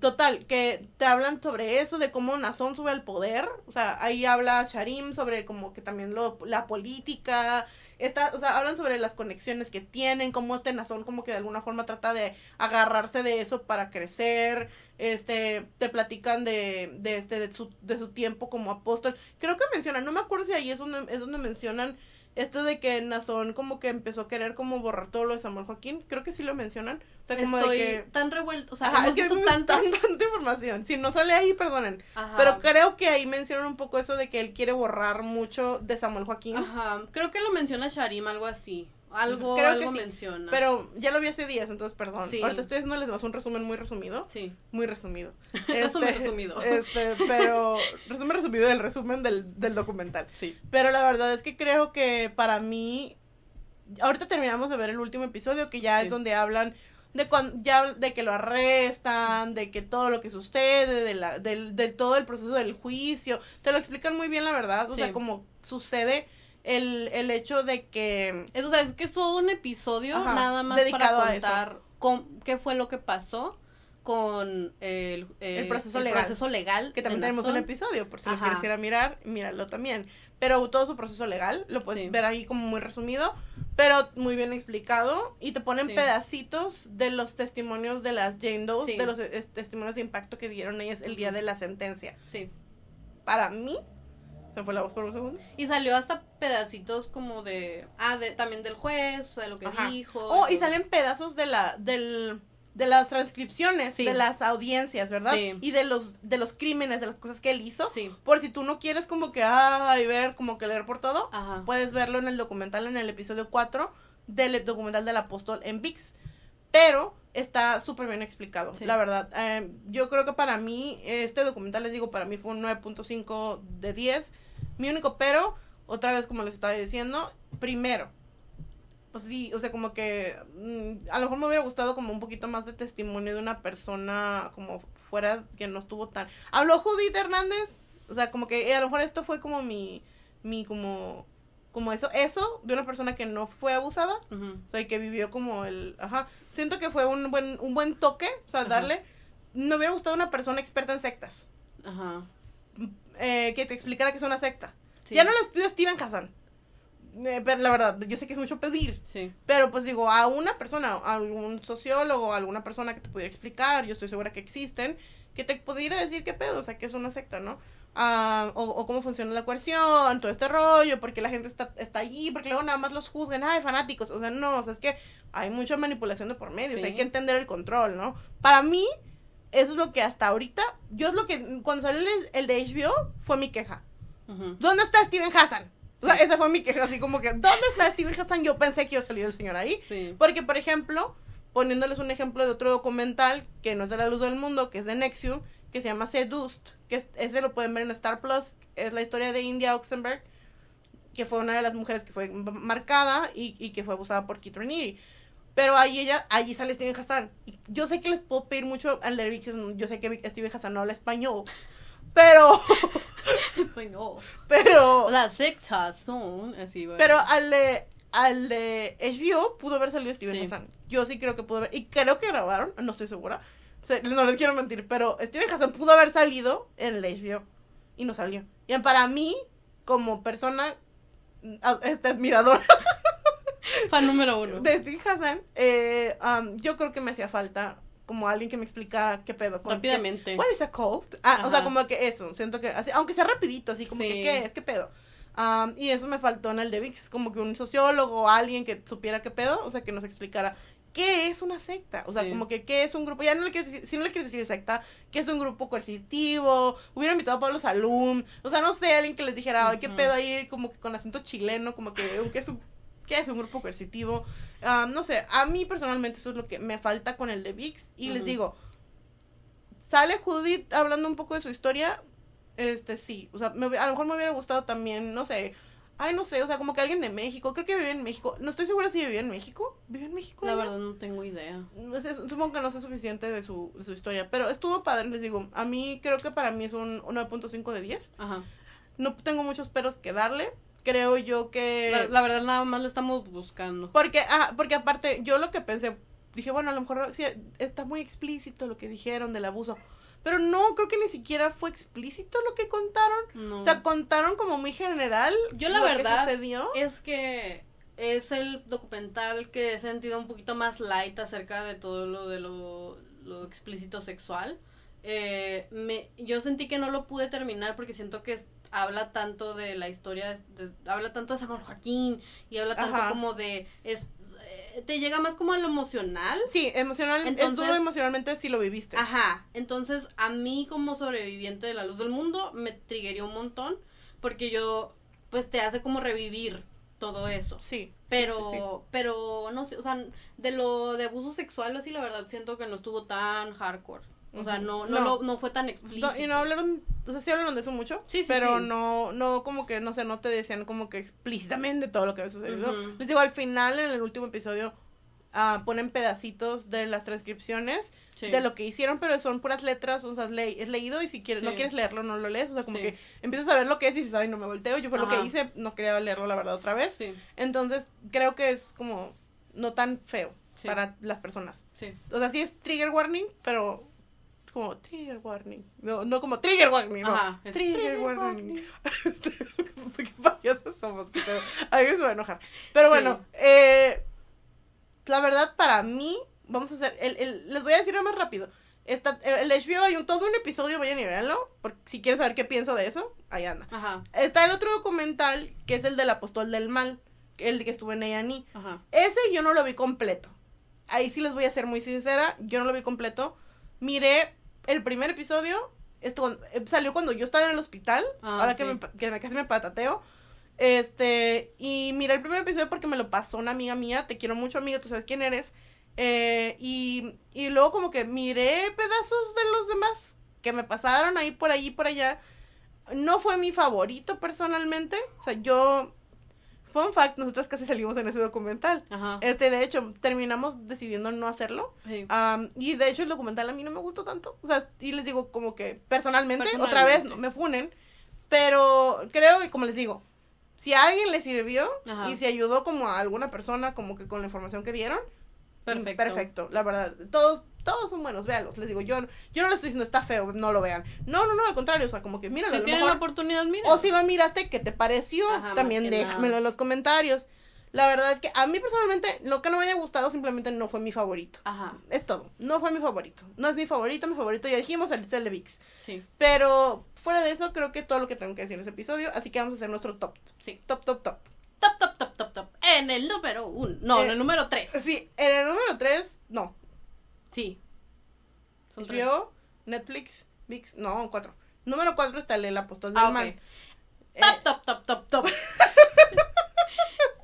Total, que te hablan sobre eso, de cómo Nazón sube al poder. O sea, ahí habla Sharim sobre como que también lo, la política. Está, o sea, hablan sobre las conexiones que tienen, cómo este Nazón como que de alguna forma trata de agarrarse de eso para crecer. Este, te platican de, de este, de su, de su tiempo como apóstol. Creo que mencionan, no me acuerdo si ahí es donde, es donde mencionan esto de que Nazón como que empezó a querer como borrar todo lo de Samuel Joaquín, creo que sí lo mencionan. O sea, como de que... tan revuelto, o sea, es que <laughs> tanta... información. Si no sale ahí, perdonen. Pero creo que ahí mencionan un poco eso de que él quiere borrar mucho de Samuel Joaquín. Ajá, creo que lo menciona Sharim, algo así. Algo, menciona. Pero ya lo vi hace días, entonces perdón. Sí. Ahorita estoy haciéndoles más un resumen muy resumido. Sí. Muy resumido. <laughs> resumen este, resumido. <laughs> Este, pero resumen resumido del resumen del, del documental. Sí. Pero la verdad es que creo que para mí ahorita terminamos de ver el último episodio que ya es donde hablan de cuando, ya de que lo arrestan, de que todo lo que sucede, de, del, todo el proceso del juicio, te lo explican muy bien la verdad, o sea, como sucede el, hecho de que... Es, es que es todo un episodio nada más dedicado para contar con, qué fue lo que pasó con el, proceso, legal, Que también tenemos un episodio, por si lo mirar, míralo también. Pero todo su proceso legal, lo puedes ver ahí como muy resumido, pero muy bien explicado. Y te ponen pedacitos de los testimonios de las Jane Doe, de los testimonios de impacto que dieron ellas el día de la sentencia. Sí. Para mí, fue la voz por segundo. Y salió hasta pedacitos como de. Ah, de, también del juez, o sea, de lo que dijo. Oh, y salen pedazos de la. del de las transcripciones de las audiencias, ¿verdad? Y de los de los crímenes, de las cosas que él hizo. Sí. Por si tú no quieres como que y ver como que leer por todo, puedes verlo en el documental en el episodio 4 del documental del apóstol en VIX. Pero está súper bien explicado, la verdad. Em, yo creo que para mí, este documental, les digo, para mí fue un 9.5 de 10. Mi único pero, otra vez como les estaba diciendo, primero, pues sí, o sea, como que mm, a lo mejor me hubiera gustado como un poquito más de testimonio de una persona como fuera que no estuvo tan... Habló Judith Hernández, o sea, como que eh, a lo mejor esto fue como mi, mi como como eso, eso de una persona que no fue abusada, o sea, y que vivió como el, ajá, siento que fue un buen, un buen toque, o sea, darle, me hubiera gustado una persona experta en sectas, ajá. Eh, que te explicara que es una secta. Ya no les pido a Steven Hassan, eh, pero la verdad, yo sé que es mucho pedir, pero pues digo, a una persona, a algún sociólogo, a alguna persona que te pudiera explicar, yo estoy segura que existen, que te pudiera decir qué pedo, o sea, que es una secta, ¿no? Ah, o, cómo funciona la coerción, todo este rollo, porque la gente está, está allí, porque luego nada más los juzgan, ay, fanáticos, o sea, no, o sea, es que hay mucha manipulación de por medio, hay que entender el control, ¿no? Para mí, eso es lo que hasta ahorita, yo es lo que, cuando salió el, de HBO, fue mi queja. ¿Dónde está Steven Hassan? O sea, esa fue mi queja, así como que, ¿dónde está Steven Hassan? Yo pensé que iba a salir el señor ahí, porque, por ejemplo, poniéndoles un ejemplo de otro documental que no es de la luz del mundo, que es de Nexium, que se llama Seduced, que ese lo pueden ver en Star Plus, es la historia de India Oxenberg, que fue una de las mujeres que fue marcada y, que fue abusada por Keith Pero ahí ella, allí sale Steven Hassan. Yo sé que les puedo pedir mucho al leer yo sé que Steven Hassan no habla español, pero... <laughs> Pero... La sexta son así, Pero al de, al de HBO pudo haber salido Steven Hassan. Yo sí creo que pudo haber, y creo que grabaron, no estoy segura, no les quiero mentir, pero Steven Hassan pudo haber salido en el y no salió. Y para mí, como persona, este admiradora. <laughs> Fan número uno. De Steven Hassan, eh, um, yo creo que me hacía falta como alguien que me explicara qué pedo. Rápidamente. What is a cult? Ah, o sea, como que eso, siento que, así, aunque sea rapidito, así como que qué es, qué pedo. Um, y eso me faltó en el de como que un sociólogo, alguien que supiera qué pedo, o sea, que nos explicara ¿qué es una secta? O sea, como que ¿qué es un grupo? Ya no le quiero decir, si no le quieres decir secta, ¿qué es un grupo coercitivo? Hubiera invitado a Pablo Salum, o sea, no sé, alguien que les dijera, ay, ¿qué pedo ahí? Como que con acento chileno, como que, ¿qué es un, qué es un grupo coercitivo? no sé, a mí personalmente eso es lo que me falta con el de VIX y les digo, sale Judith hablando un poco de su historia, este sí, o sea, a lo mejor me hubiera gustado también, no sé, Ay, no sé, o sea, como que alguien de México. Creo que vive en México. No estoy segura si vive en México. ¿vive en México? La verdad, no tengo idea. supongo que no sé suficiente de su, su, historia. Pero estuvo padre, les digo. A mí, creo que para mí es un 9.5 de 10. Ajá. No tengo muchos peros que darle. Creo yo que. La, verdad, nada más le estamos buscando. Porque, ah, porque aparte, yo lo que pensé. Dije, bueno, a lo mejor sí, está muy explícito lo que dijeron del abuso. Pero no, creo que ni siquiera fue explícito lo que contaron. O sea, contaron como muy general. Yo la verdad es que es el documental que he sentido un poquito más light acerca de todo lo de lo, explícito sexual. Eh, me, yo sentí que no lo pude terminar porque siento que habla tanto de la historia, habla tanto de San Joaquín y habla tanto como de te llega más como a lo emocional. Sí, emocional, es duro emocionalmente si lo viviste. Ajá, entonces a mí como sobreviviente de la luz del mundo me triguería un montón porque yo, pues te hace como revivir todo eso. Sí. Pero, pero no sé, o sea, de lo de abuso sexual así la verdad siento que no estuvo tan hardcore. O sea, no, no, no. fue tan explícito. y no hablaron, o sea, sí hablaron de eso mucho, sí, sí, pero no, no como que, no sé, no te decían como que explícitamente todo lo que había sucedido. Les digo, al final, en el último episodio, ah, ponen pedacitos de las transcripciones de lo que hicieron, pero son puras letras, o sea, es leído y si quieres, no quieres leerlo, no lo lees, o sea, como que empiezas a ver lo que es y si sabes, no me volteo, yo fue lo que hice, no quería leerlo, la verdad, otra vez. Entonces, creo que es como no tan feo para las personas. Sí. O sea, sí es trigger warning, pero como trigger warning. No, no como trigger warning, Ajá, trigger, warning. <laughs> payasos somos. a mí se va a enojar. Pero bueno, eh, la verdad para mí, vamos a hacer, el, les voy a decir más rápido. Está, el HBO hay un, todo un episodio, vayan y véanlo, porque si quieren saber qué pienso de eso, ahí anda. Ajá. Está el otro documental, que es el del apostol del mal, el que estuvo en A&E. Ese yo no lo vi completo. Ahí sí les voy a ser muy sincera, yo no lo vi completo. Miré el primer episodio eh, salió cuando yo estaba en el hospital, ah, ahora que, me, que me, casi me patateo. Este, y miré el primer episodio porque me lo pasó una amiga mía, te quiero mucho amiga, tú sabes quién eres. Eh, y, y luego como que miré pedazos de los demás que me pasaron ahí por ahí por allá. No fue mi favorito personalmente, o sea, yo Fun fact, nosotras casi salimos en ese documental. Este, de hecho, terminamos decidiendo no hacerlo. Sí. y de hecho el documental a mí no me gustó tanto. O sea, y les digo como que personalmente, otra vez, no, me funen. Pero creo que, como les digo, si a alguien le sirvió y si ayudó como a alguna persona, como que con la información que dieron, mm, perfecto. Perfecto, la verdad. Todos todos son buenos, véalos. Les digo, yo, yo no les estoy diciendo está feo, no lo vean. No, no, no, al contrario, o sea, como que mira tienen la oportunidad, mira. O si lo miraste, ¿qué te pareció? También déjamelo en los comentarios. La verdad es que a mí personalmente lo que no me haya gustado simplemente no fue mi favorito. Ajá. Es todo. No fue mi favorito. No es mi favorito, mi favorito ya dijimos el de Vix. Sí. Pero fuera de eso creo que todo lo que tengo que decir en ese episodio, así que vamos a hacer nuestro top. Sí. Top, top, top. Top, top, top, top, top. En el número uno. No, en el eh, número tres. Sí, en el número tres, no. Sí. Son Netflix, VIX, no, cuatro. Número cuatro está el, apóstol del mal. top, top, top, top, top.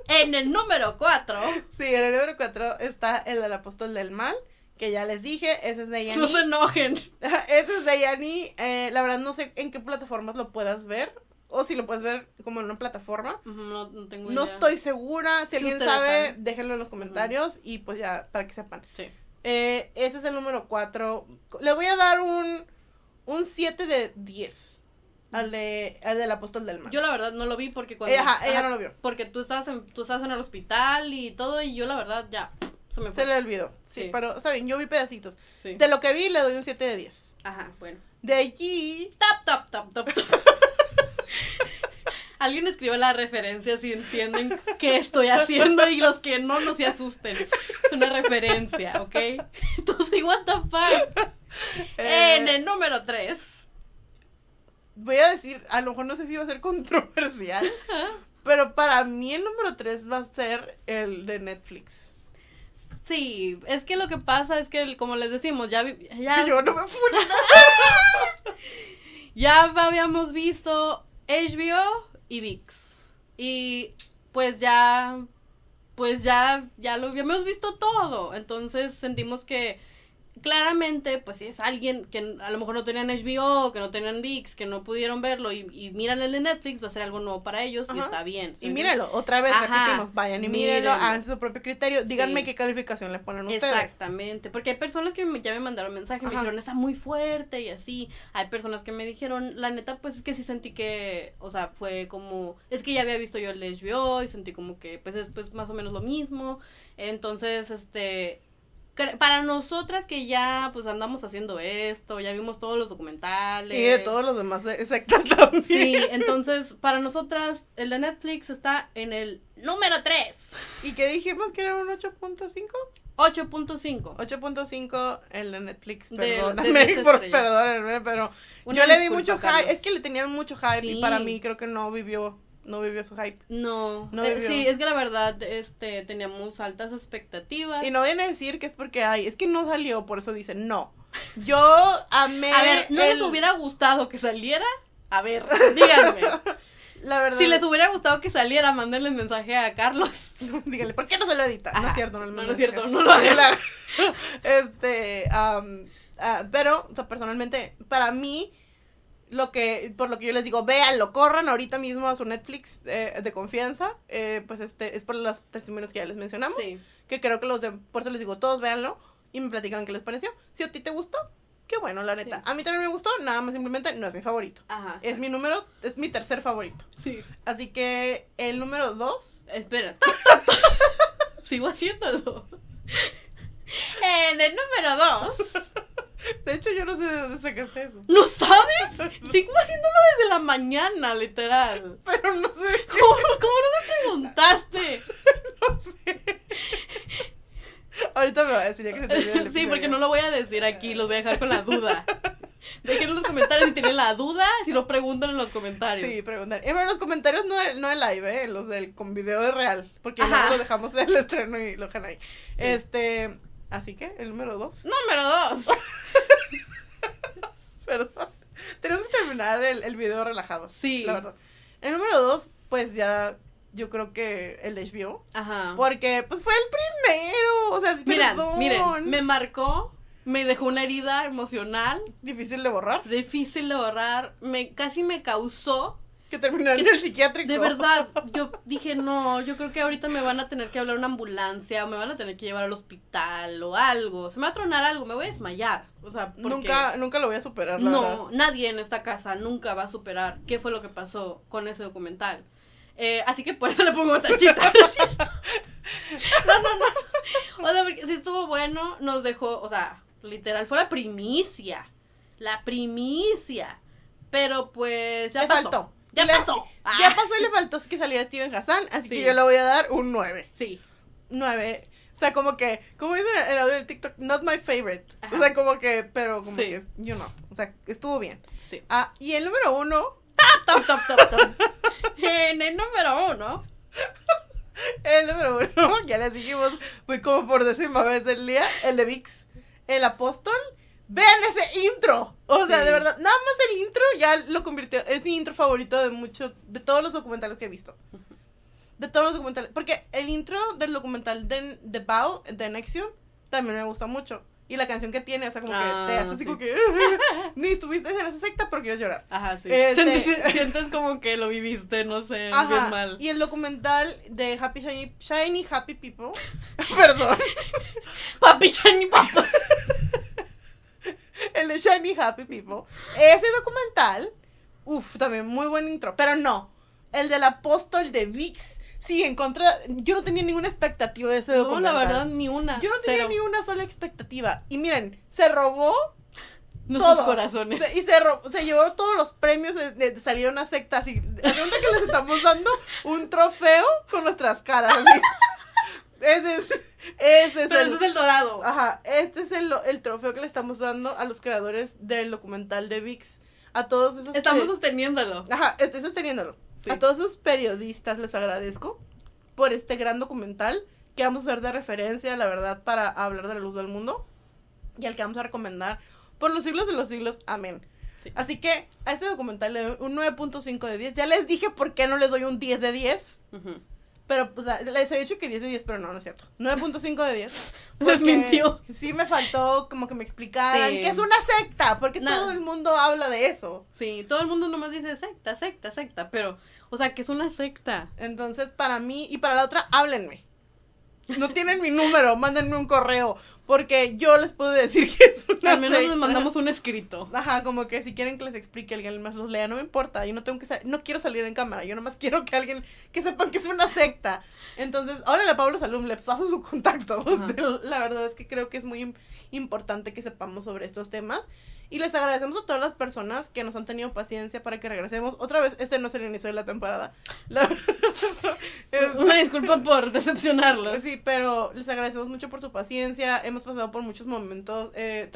en el número cuatro. Sí, en el número cuatro está el del apóstol del mal que ya les dije, ese es de Yanni. No se enojen. ese es de Yanni. la verdad no sé en qué plataformas lo puedas ver. O si lo puedes ver como en una plataforma. no, tengo No estoy segura. Si, alguien sabe, déjenlo en los comentarios y pues ya, para que sepan. Sí. Eh, ese es el número 4. Le voy a dar un, un 7 de 10. Al, de, al del apóstol del mar. Yo la verdad no lo vi porque cuando... Eh, ajá, ella no lo vio. Porque tú estabas, en, tú estabas en el hospital y todo y yo la verdad ya se me Se le olvidó. Sí, pero está bien, yo vi pedacitos. De lo que vi le doy un 7 de 10. Ajá, bueno. De allí... Tap, tap, tap, tap, tap. <laughs> Alguien escribió la referencia si entienden qué estoy haciendo y los que no, no se asusten. Es una referencia, ¿ok? Entonces, what the fuck? en el eh, número 3. Voy a decir, a lo mejor no sé si va a ser controversial, pero para mí el número 3 va a ser el de Netflix. Sí, es que lo que pasa es que, como les decimos, ya... ya... Yo no me fui <laughs> ya habíamos visto HBO, y VIX. Y pues ya, pues ya, ya lo habíamos visto todo. Entonces sentimos que claramente, pues si es alguien que a lo mejor no tenían HBO, que no tenían VIX, que no pudieron verlo y, y miran el de Netflix, va a ser algo nuevo para ellos y está bien. Y mírenlo, otra vez repetimos, vayan y mírenlo, hagan su propio criterio, díganme qué calificación les ponen ustedes. Exactamente, porque hay personas que ya me mandaron mensaje, me dijeron, está muy fuerte y así. Hay personas que me dijeron, la neta, pues es que sí sentí que, o sea, fue como, es que ya había visto yo el de HBO y sentí como que, pues es pues, más o menos lo mismo. Entonces, este para nosotras que ya pues andamos haciendo esto, ya vimos todos los documentales. Y de todos los demás sectas Sí, entonces para nosotras el de Netflix está en el número 3. ¿Y qué dijimos que era un 8.5? 8.5. 8.5 el de Netflix, perdóname, por, perdóname, pero yo le di mucho hype, es que le tenía mucho hype y para mí creo que no vivió no vivió su hype. No, no sí, es que la verdad, este, teníamos altas expectativas. Y no viene a decir que es porque, hay. es que no salió, por eso dicen, no. Yo amé. A ver, ¿no les hubiera gustado que saliera? A ver, díganme. La verdad. Si les hubiera gustado que saliera, mandenle mensaje a Carlos. Díganle, ¿por qué no se lo edita? no es cierto, no, no, no es cierto, no lo haga. este, pero, o sea, personalmente, para mí, lo que, por lo que yo les digo, véanlo, corran ahorita mismo a su Netflix eh, de confianza, eh, pues este, es por los testimonios que ya les mencionamos, sí. que creo que los de, por eso les digo, todos véanlo y me platican qué les pareció. Si a ti te gustó, qué bueno, la neta. A mí también me gustó, nada más simplemente no es mi favorito. Ajá. Es mi número, es mi tercer favorito. Sí. Así que el número dos. Espera. <laughs> Sigo haciéndolo. <laughs> en el número dos. <laughs> <laughs> De hecho, yo no sé de dónde sacaste eso. ¿No sabes? como haciéndolo desde la mañana, literal. <laughs> Pero no sé. ¿Cómo, no me preguntaste? <laughs> no sé. Ahorita me voy a decir ya que se termina el Sí, porque no lo voy a decir aquí, los voy a dejar con la duda. Dejen en los comentarios si tienen la duda, si lo preguntan en los comentarios. Sí, preguntan. Eh, en los comentarios no el, no el live, eh, los del con video de real, porque no lo dejamos el estreno y lo dejan ahí. Este, Así que el número dos. Número dos. <laughs> Perdón. Tenemos que terminar el, el video relajado. Sí. La verdad. El número dos, pues ya yo creo que el HBO. Ajá. Porque, pues fue el primero. O sea, perdón. me marcó, me dejó una herida emocional. Difícil de borrar. Difícil de borrar. Me, casi me causó que terminar en el psiquiátrico. De verdad, <laughs> yo dije, no, yo creo que ahorita me van a tener que hablar una ambulancia o me van a tener que llevar al hospital o algo. Se me va a tronar algo, me voy a desmayar. O sea, nunca, nunca lo voy a superar. La no, nadie en esta casa nunca va a superar qué fue lo que pasó con ese documental. Eh, así que por eso le pongo tachita. <laughs> no, no, no. O sea, porque si estuvo bueno, nos dejó, o sea, literal, fue la primicia. La primicia. Pero pues ya Le ya pasó. Ya ah. pasó y le faltó que saliera Steven Hassan, así que yo le voy a dar un 9. Sí. 9. O sea, como que, como dice el audio del TikTok, not my favorite. O sea, como que, pero como que, yo no. Know, o sea, estuvo bien. Sí. Ah, y el número uno. Top, top, top, top. en el número uno. <laughs> El número uno, <laughs> ya les dijimos, fue como por décima vez del día, el de Vix, el apóstol vean ese intro. O sea, de verdad, nada más el intro ya lo convirtió. Es mi intro favorito de muchos, de todos los documentales que he visto. De todos los documentales. Porque el intro del documental de, the Bao, de Nexium, también me gustó mucho. Y la canción que tiene, o sea, como que ah, te hace así como que. <laughs> Ni estuviste en esa secta, pero quieres llorar. Ajá, sí. Este sientes, como que lo viviste, no sé, bien mal. Y el documental de Happy Shiny, Shiny Happy People. <laughs> Perdón. Papi <laughs> Shiny Papa. <laughs> el de Shiny Happy People. Ese documental, uff, también muy buen intro. Pero no, el del apóstol de VIX. Sí, en contra. Yo no tenía ninguna expectativa de ese documental. No, la verdad, ni una. Yo no tenía ni una sola expectativa. Y miren, se robó. Nuestros corazones. y se, robó, se, llevó todos los premios eh, de, a salir de una secta que les estamos dando un trofeo con nuestras caras. Así. <laughs> es, es es, el, este es el dorado. Ajá, este es el, el, trofeo que le estamos dando a los creadores del documental de VIX. A todos Estamos sosteniéndolo. Ajá, estoy sosteniéndolo. A todos esos periodistas les agradezco por este gran documental que vamos a ser de referencia, la verdad, para hablar de la luz del mundo y al que vamos a recomendar por los siglos de los siglos. Amén. Así que a este documental le doy un 9.5 de 10. Ya les dije por qué no le doy un 10 de 10. Ajá pero, o sea, les había dicho que 10 de 10, pero no, no es cierto. 9.5 de 10. Pues <laughs> mintió. Sí, me faltó como que me explicaran que es una secta, porque todo el mundo habla de eso. Sí, todo el mundo nomás dice secta, secta, secta, pero, o sea, que es una secta. Entonces, para mí y para la otra, háblenme. No tienen mi número, mándenme un correo. Porque yo les puedo decir <laughs> que es una Al menos les mandamos un escrito. Ajá, como que si quieren que les explique, alguien más los lea, no me importa. Yo no tengo que no quiero salir en cámara, yo nomás quiero que alguien, que sepan que es una secta. Entonces, órale a Pablo Salum, le paso su contacto. <laughs> La verdad es que creo que es muy importante que sepamos sobre estos temas. Y les agradecemos a todas las personas que nos han tenido paciencia para que regresemos. Otra vez, este no es el inicio de la temporada. <laughs> Una disculpa por decepcionarlos. Sí, pero les agradecemos mucho por su paciencia. Hemos pasado por muchos momentos eh,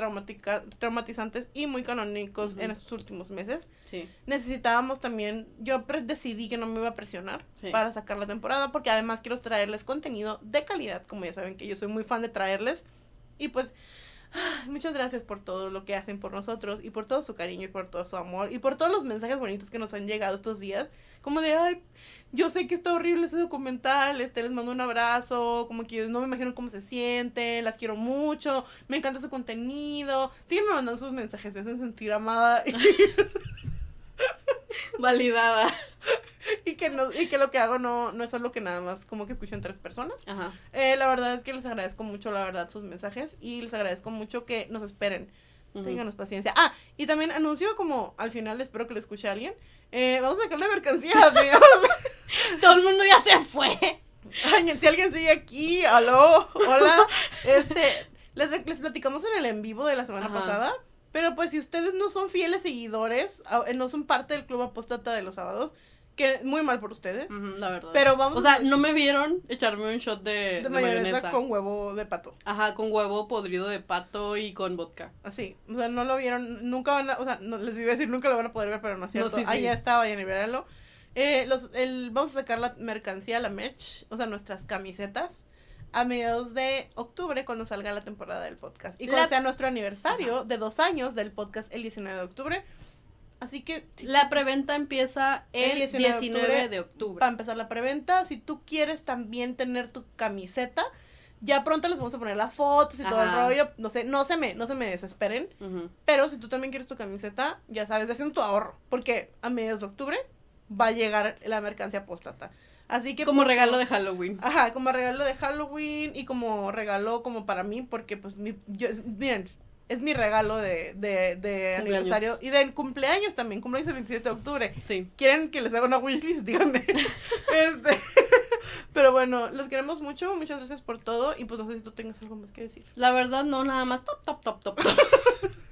traumatizantes y muy canónicos en estos últimos meses. Necesitábamos también, yo decidí que no me iba a presionar para sacar la temporada porque además quiero traerles contenido de calidad, como ya saben que yo soy muy fan de traerles. Y pues <gasps> Muchas gracias por todo lo que hacen por nosotros y por todo su cariño y por todo su amor y por todos los mensajes bonitos que nos han llegado estos días. Como de, ay, yo sé que está horrible ese documental, este, les mando un abrazo, como que no me imagino cómo se sienten, las quiero mucho, me encanta su contenido. me mandando sus mensajes, me hacen sentir amada. <laughs> Validaba <laughs> y, que no, y que lo que hago no, no es algo que nada más como que escuchen tres personas. Eh, la verdad es que les agradezco mucho, la verdad, sus mensajes y les agradezco mucho que nos esperen. Uh paciencia. Ah, y también anuncio como al final, espero que lo escuche alguien. Eh, vamos a sacarle mercancía, <laughs> Todo el mundo ya se fue. si alguien sigue aquí, aló, hola. <laughs> Este, les, platicamos en el en vivo de la semana pasada, pero pues si ustedes no son fieles seguidores, ah, eh, no son parte del club apóstata de los sábados, que muy mal por ustedes. la verdad. Pero vamos. O sea, no me vieron echarme un shot de, mayonesa, con huevo de pato. Ajá, con huevo podrido de pato y con vodka. Así. O sea, no lo vieron. Nunca van a. O sea, les iba a decir nunca lo van a poder ver, pero no es cierto. Ahí ya estaba, ya y Eh, los, el, vamos a sacar la mercancía, la merch. O sea, nuestras camisetas a mediados de octubre cuando salga la temporada del podcast. Y cuando sea nuestro aniversario de dos años del podcast el 19 de octubre. Así que... la preventa empieza el, 19, de octubre. Para empezar la preventa, si tú quieres también tener tu camiseta, ya pronto les vamos a poner las fotos y todo el rollo. No sé, no se me, no se me desesperen. Pero si tú también quieres tu camiseta, ya sabes, en tu ahorro. Porque a mediados de octubre va a llegar la mercancía postata. Así que como regalo de Halloween. Ajá, como regalo de Halloween y como regalo como para mí porque pues mi, miren, es mi regalo de, aniversario y de cumpleaños también, cumpleaños el 27 de octubre. Sí. ¿Quieren que les haga una wishlist? Díganme. <laughs> Este, <laughs> pero bueno, los queremos mucho, muchas gracias por todo y pues no sé si tú tengas algo más que decir. La verdad no, nada más top, top, top. top. <laughs>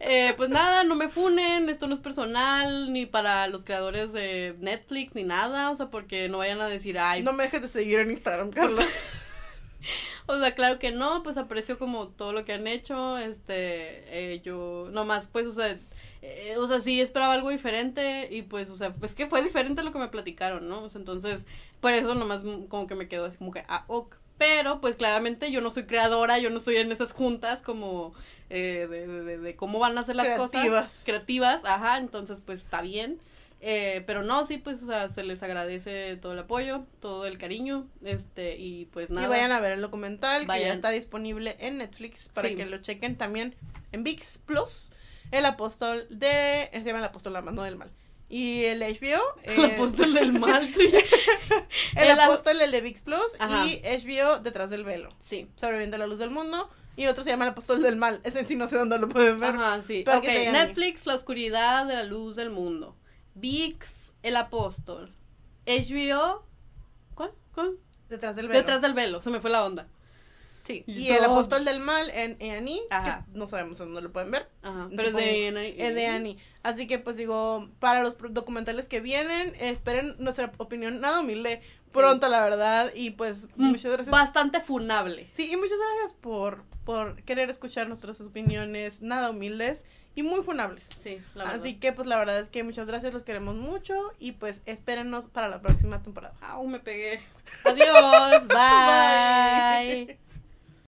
eh, pues nada, no me funen, esto no es personal, ni para los creadores de Netflix, ni nada, o sea, porque no vayan a decir, ay. No me dejes de seguir en Instagram, Carlos <laughs> o sea, claro que no, pues aprecio como todo lo que han hecho, este, eh, yo, nomás, pues, o sea, eh, o sea, sí esperaba algo diferente y pues, o sea, pues que fue diferente lo que me platicaron, ¿no? O entonces, por eso nomás como que me quedo así como que, ah, ok. Pero, pues claramente yo no soy creadora, yo no estoy en esas juntas como eh, de, de, cómo van a ser las cosas creativas, ajá, entonces pues está bien. Eh, pero no, sí, pues, se les agradece todo el apoyo, todo el cariño, este, y pues nada. Y vayan a ver el documental que ya está disponible en Netflix para que lo chequen también en VIX Plus, El Apóstol de, eh, se llama El Apóstol la mano del mal. Y el HBO. <laughs> el apóstol del mal. <laughs> el, apóstol, el de VIX Plus. Y HBO Detrás del Velo. Sí. Sobreviviendo a la luz del mundo y otro se llama El Apóstol del Mal. Ese sí no sé dónde lo pueden ver. Ajá, sí. Ok, Netflix, La Oscuridad de la Luz del Mundo. VIX, El Apóstol. HBO, ¿cuál? ¿Cuál? Detrás del velo. Detrás del velo, se me fue la onda. Sí, y, el apóstol del mal en E.A.N.I que no sabemos dónde lo pueden ver. Ajá, pero es de E.A.N.I Es de Así que, pues digo, para los documentales que vienen, esperen nuestra opinión nada humilde pronto, la verdad. Y pues, mm, muchas gracias. Bastante funable. Sí, y muchas gracias por, por querer escuchar nuestras opiniones nada humildes y muy funables. Sí, la verdad. Así que, pues, la verdad es que muchas gracias, los queremos mucho. Y pues, espérenos para la próxima temporada. Aún me pegué. Adiós, <laughs> bye.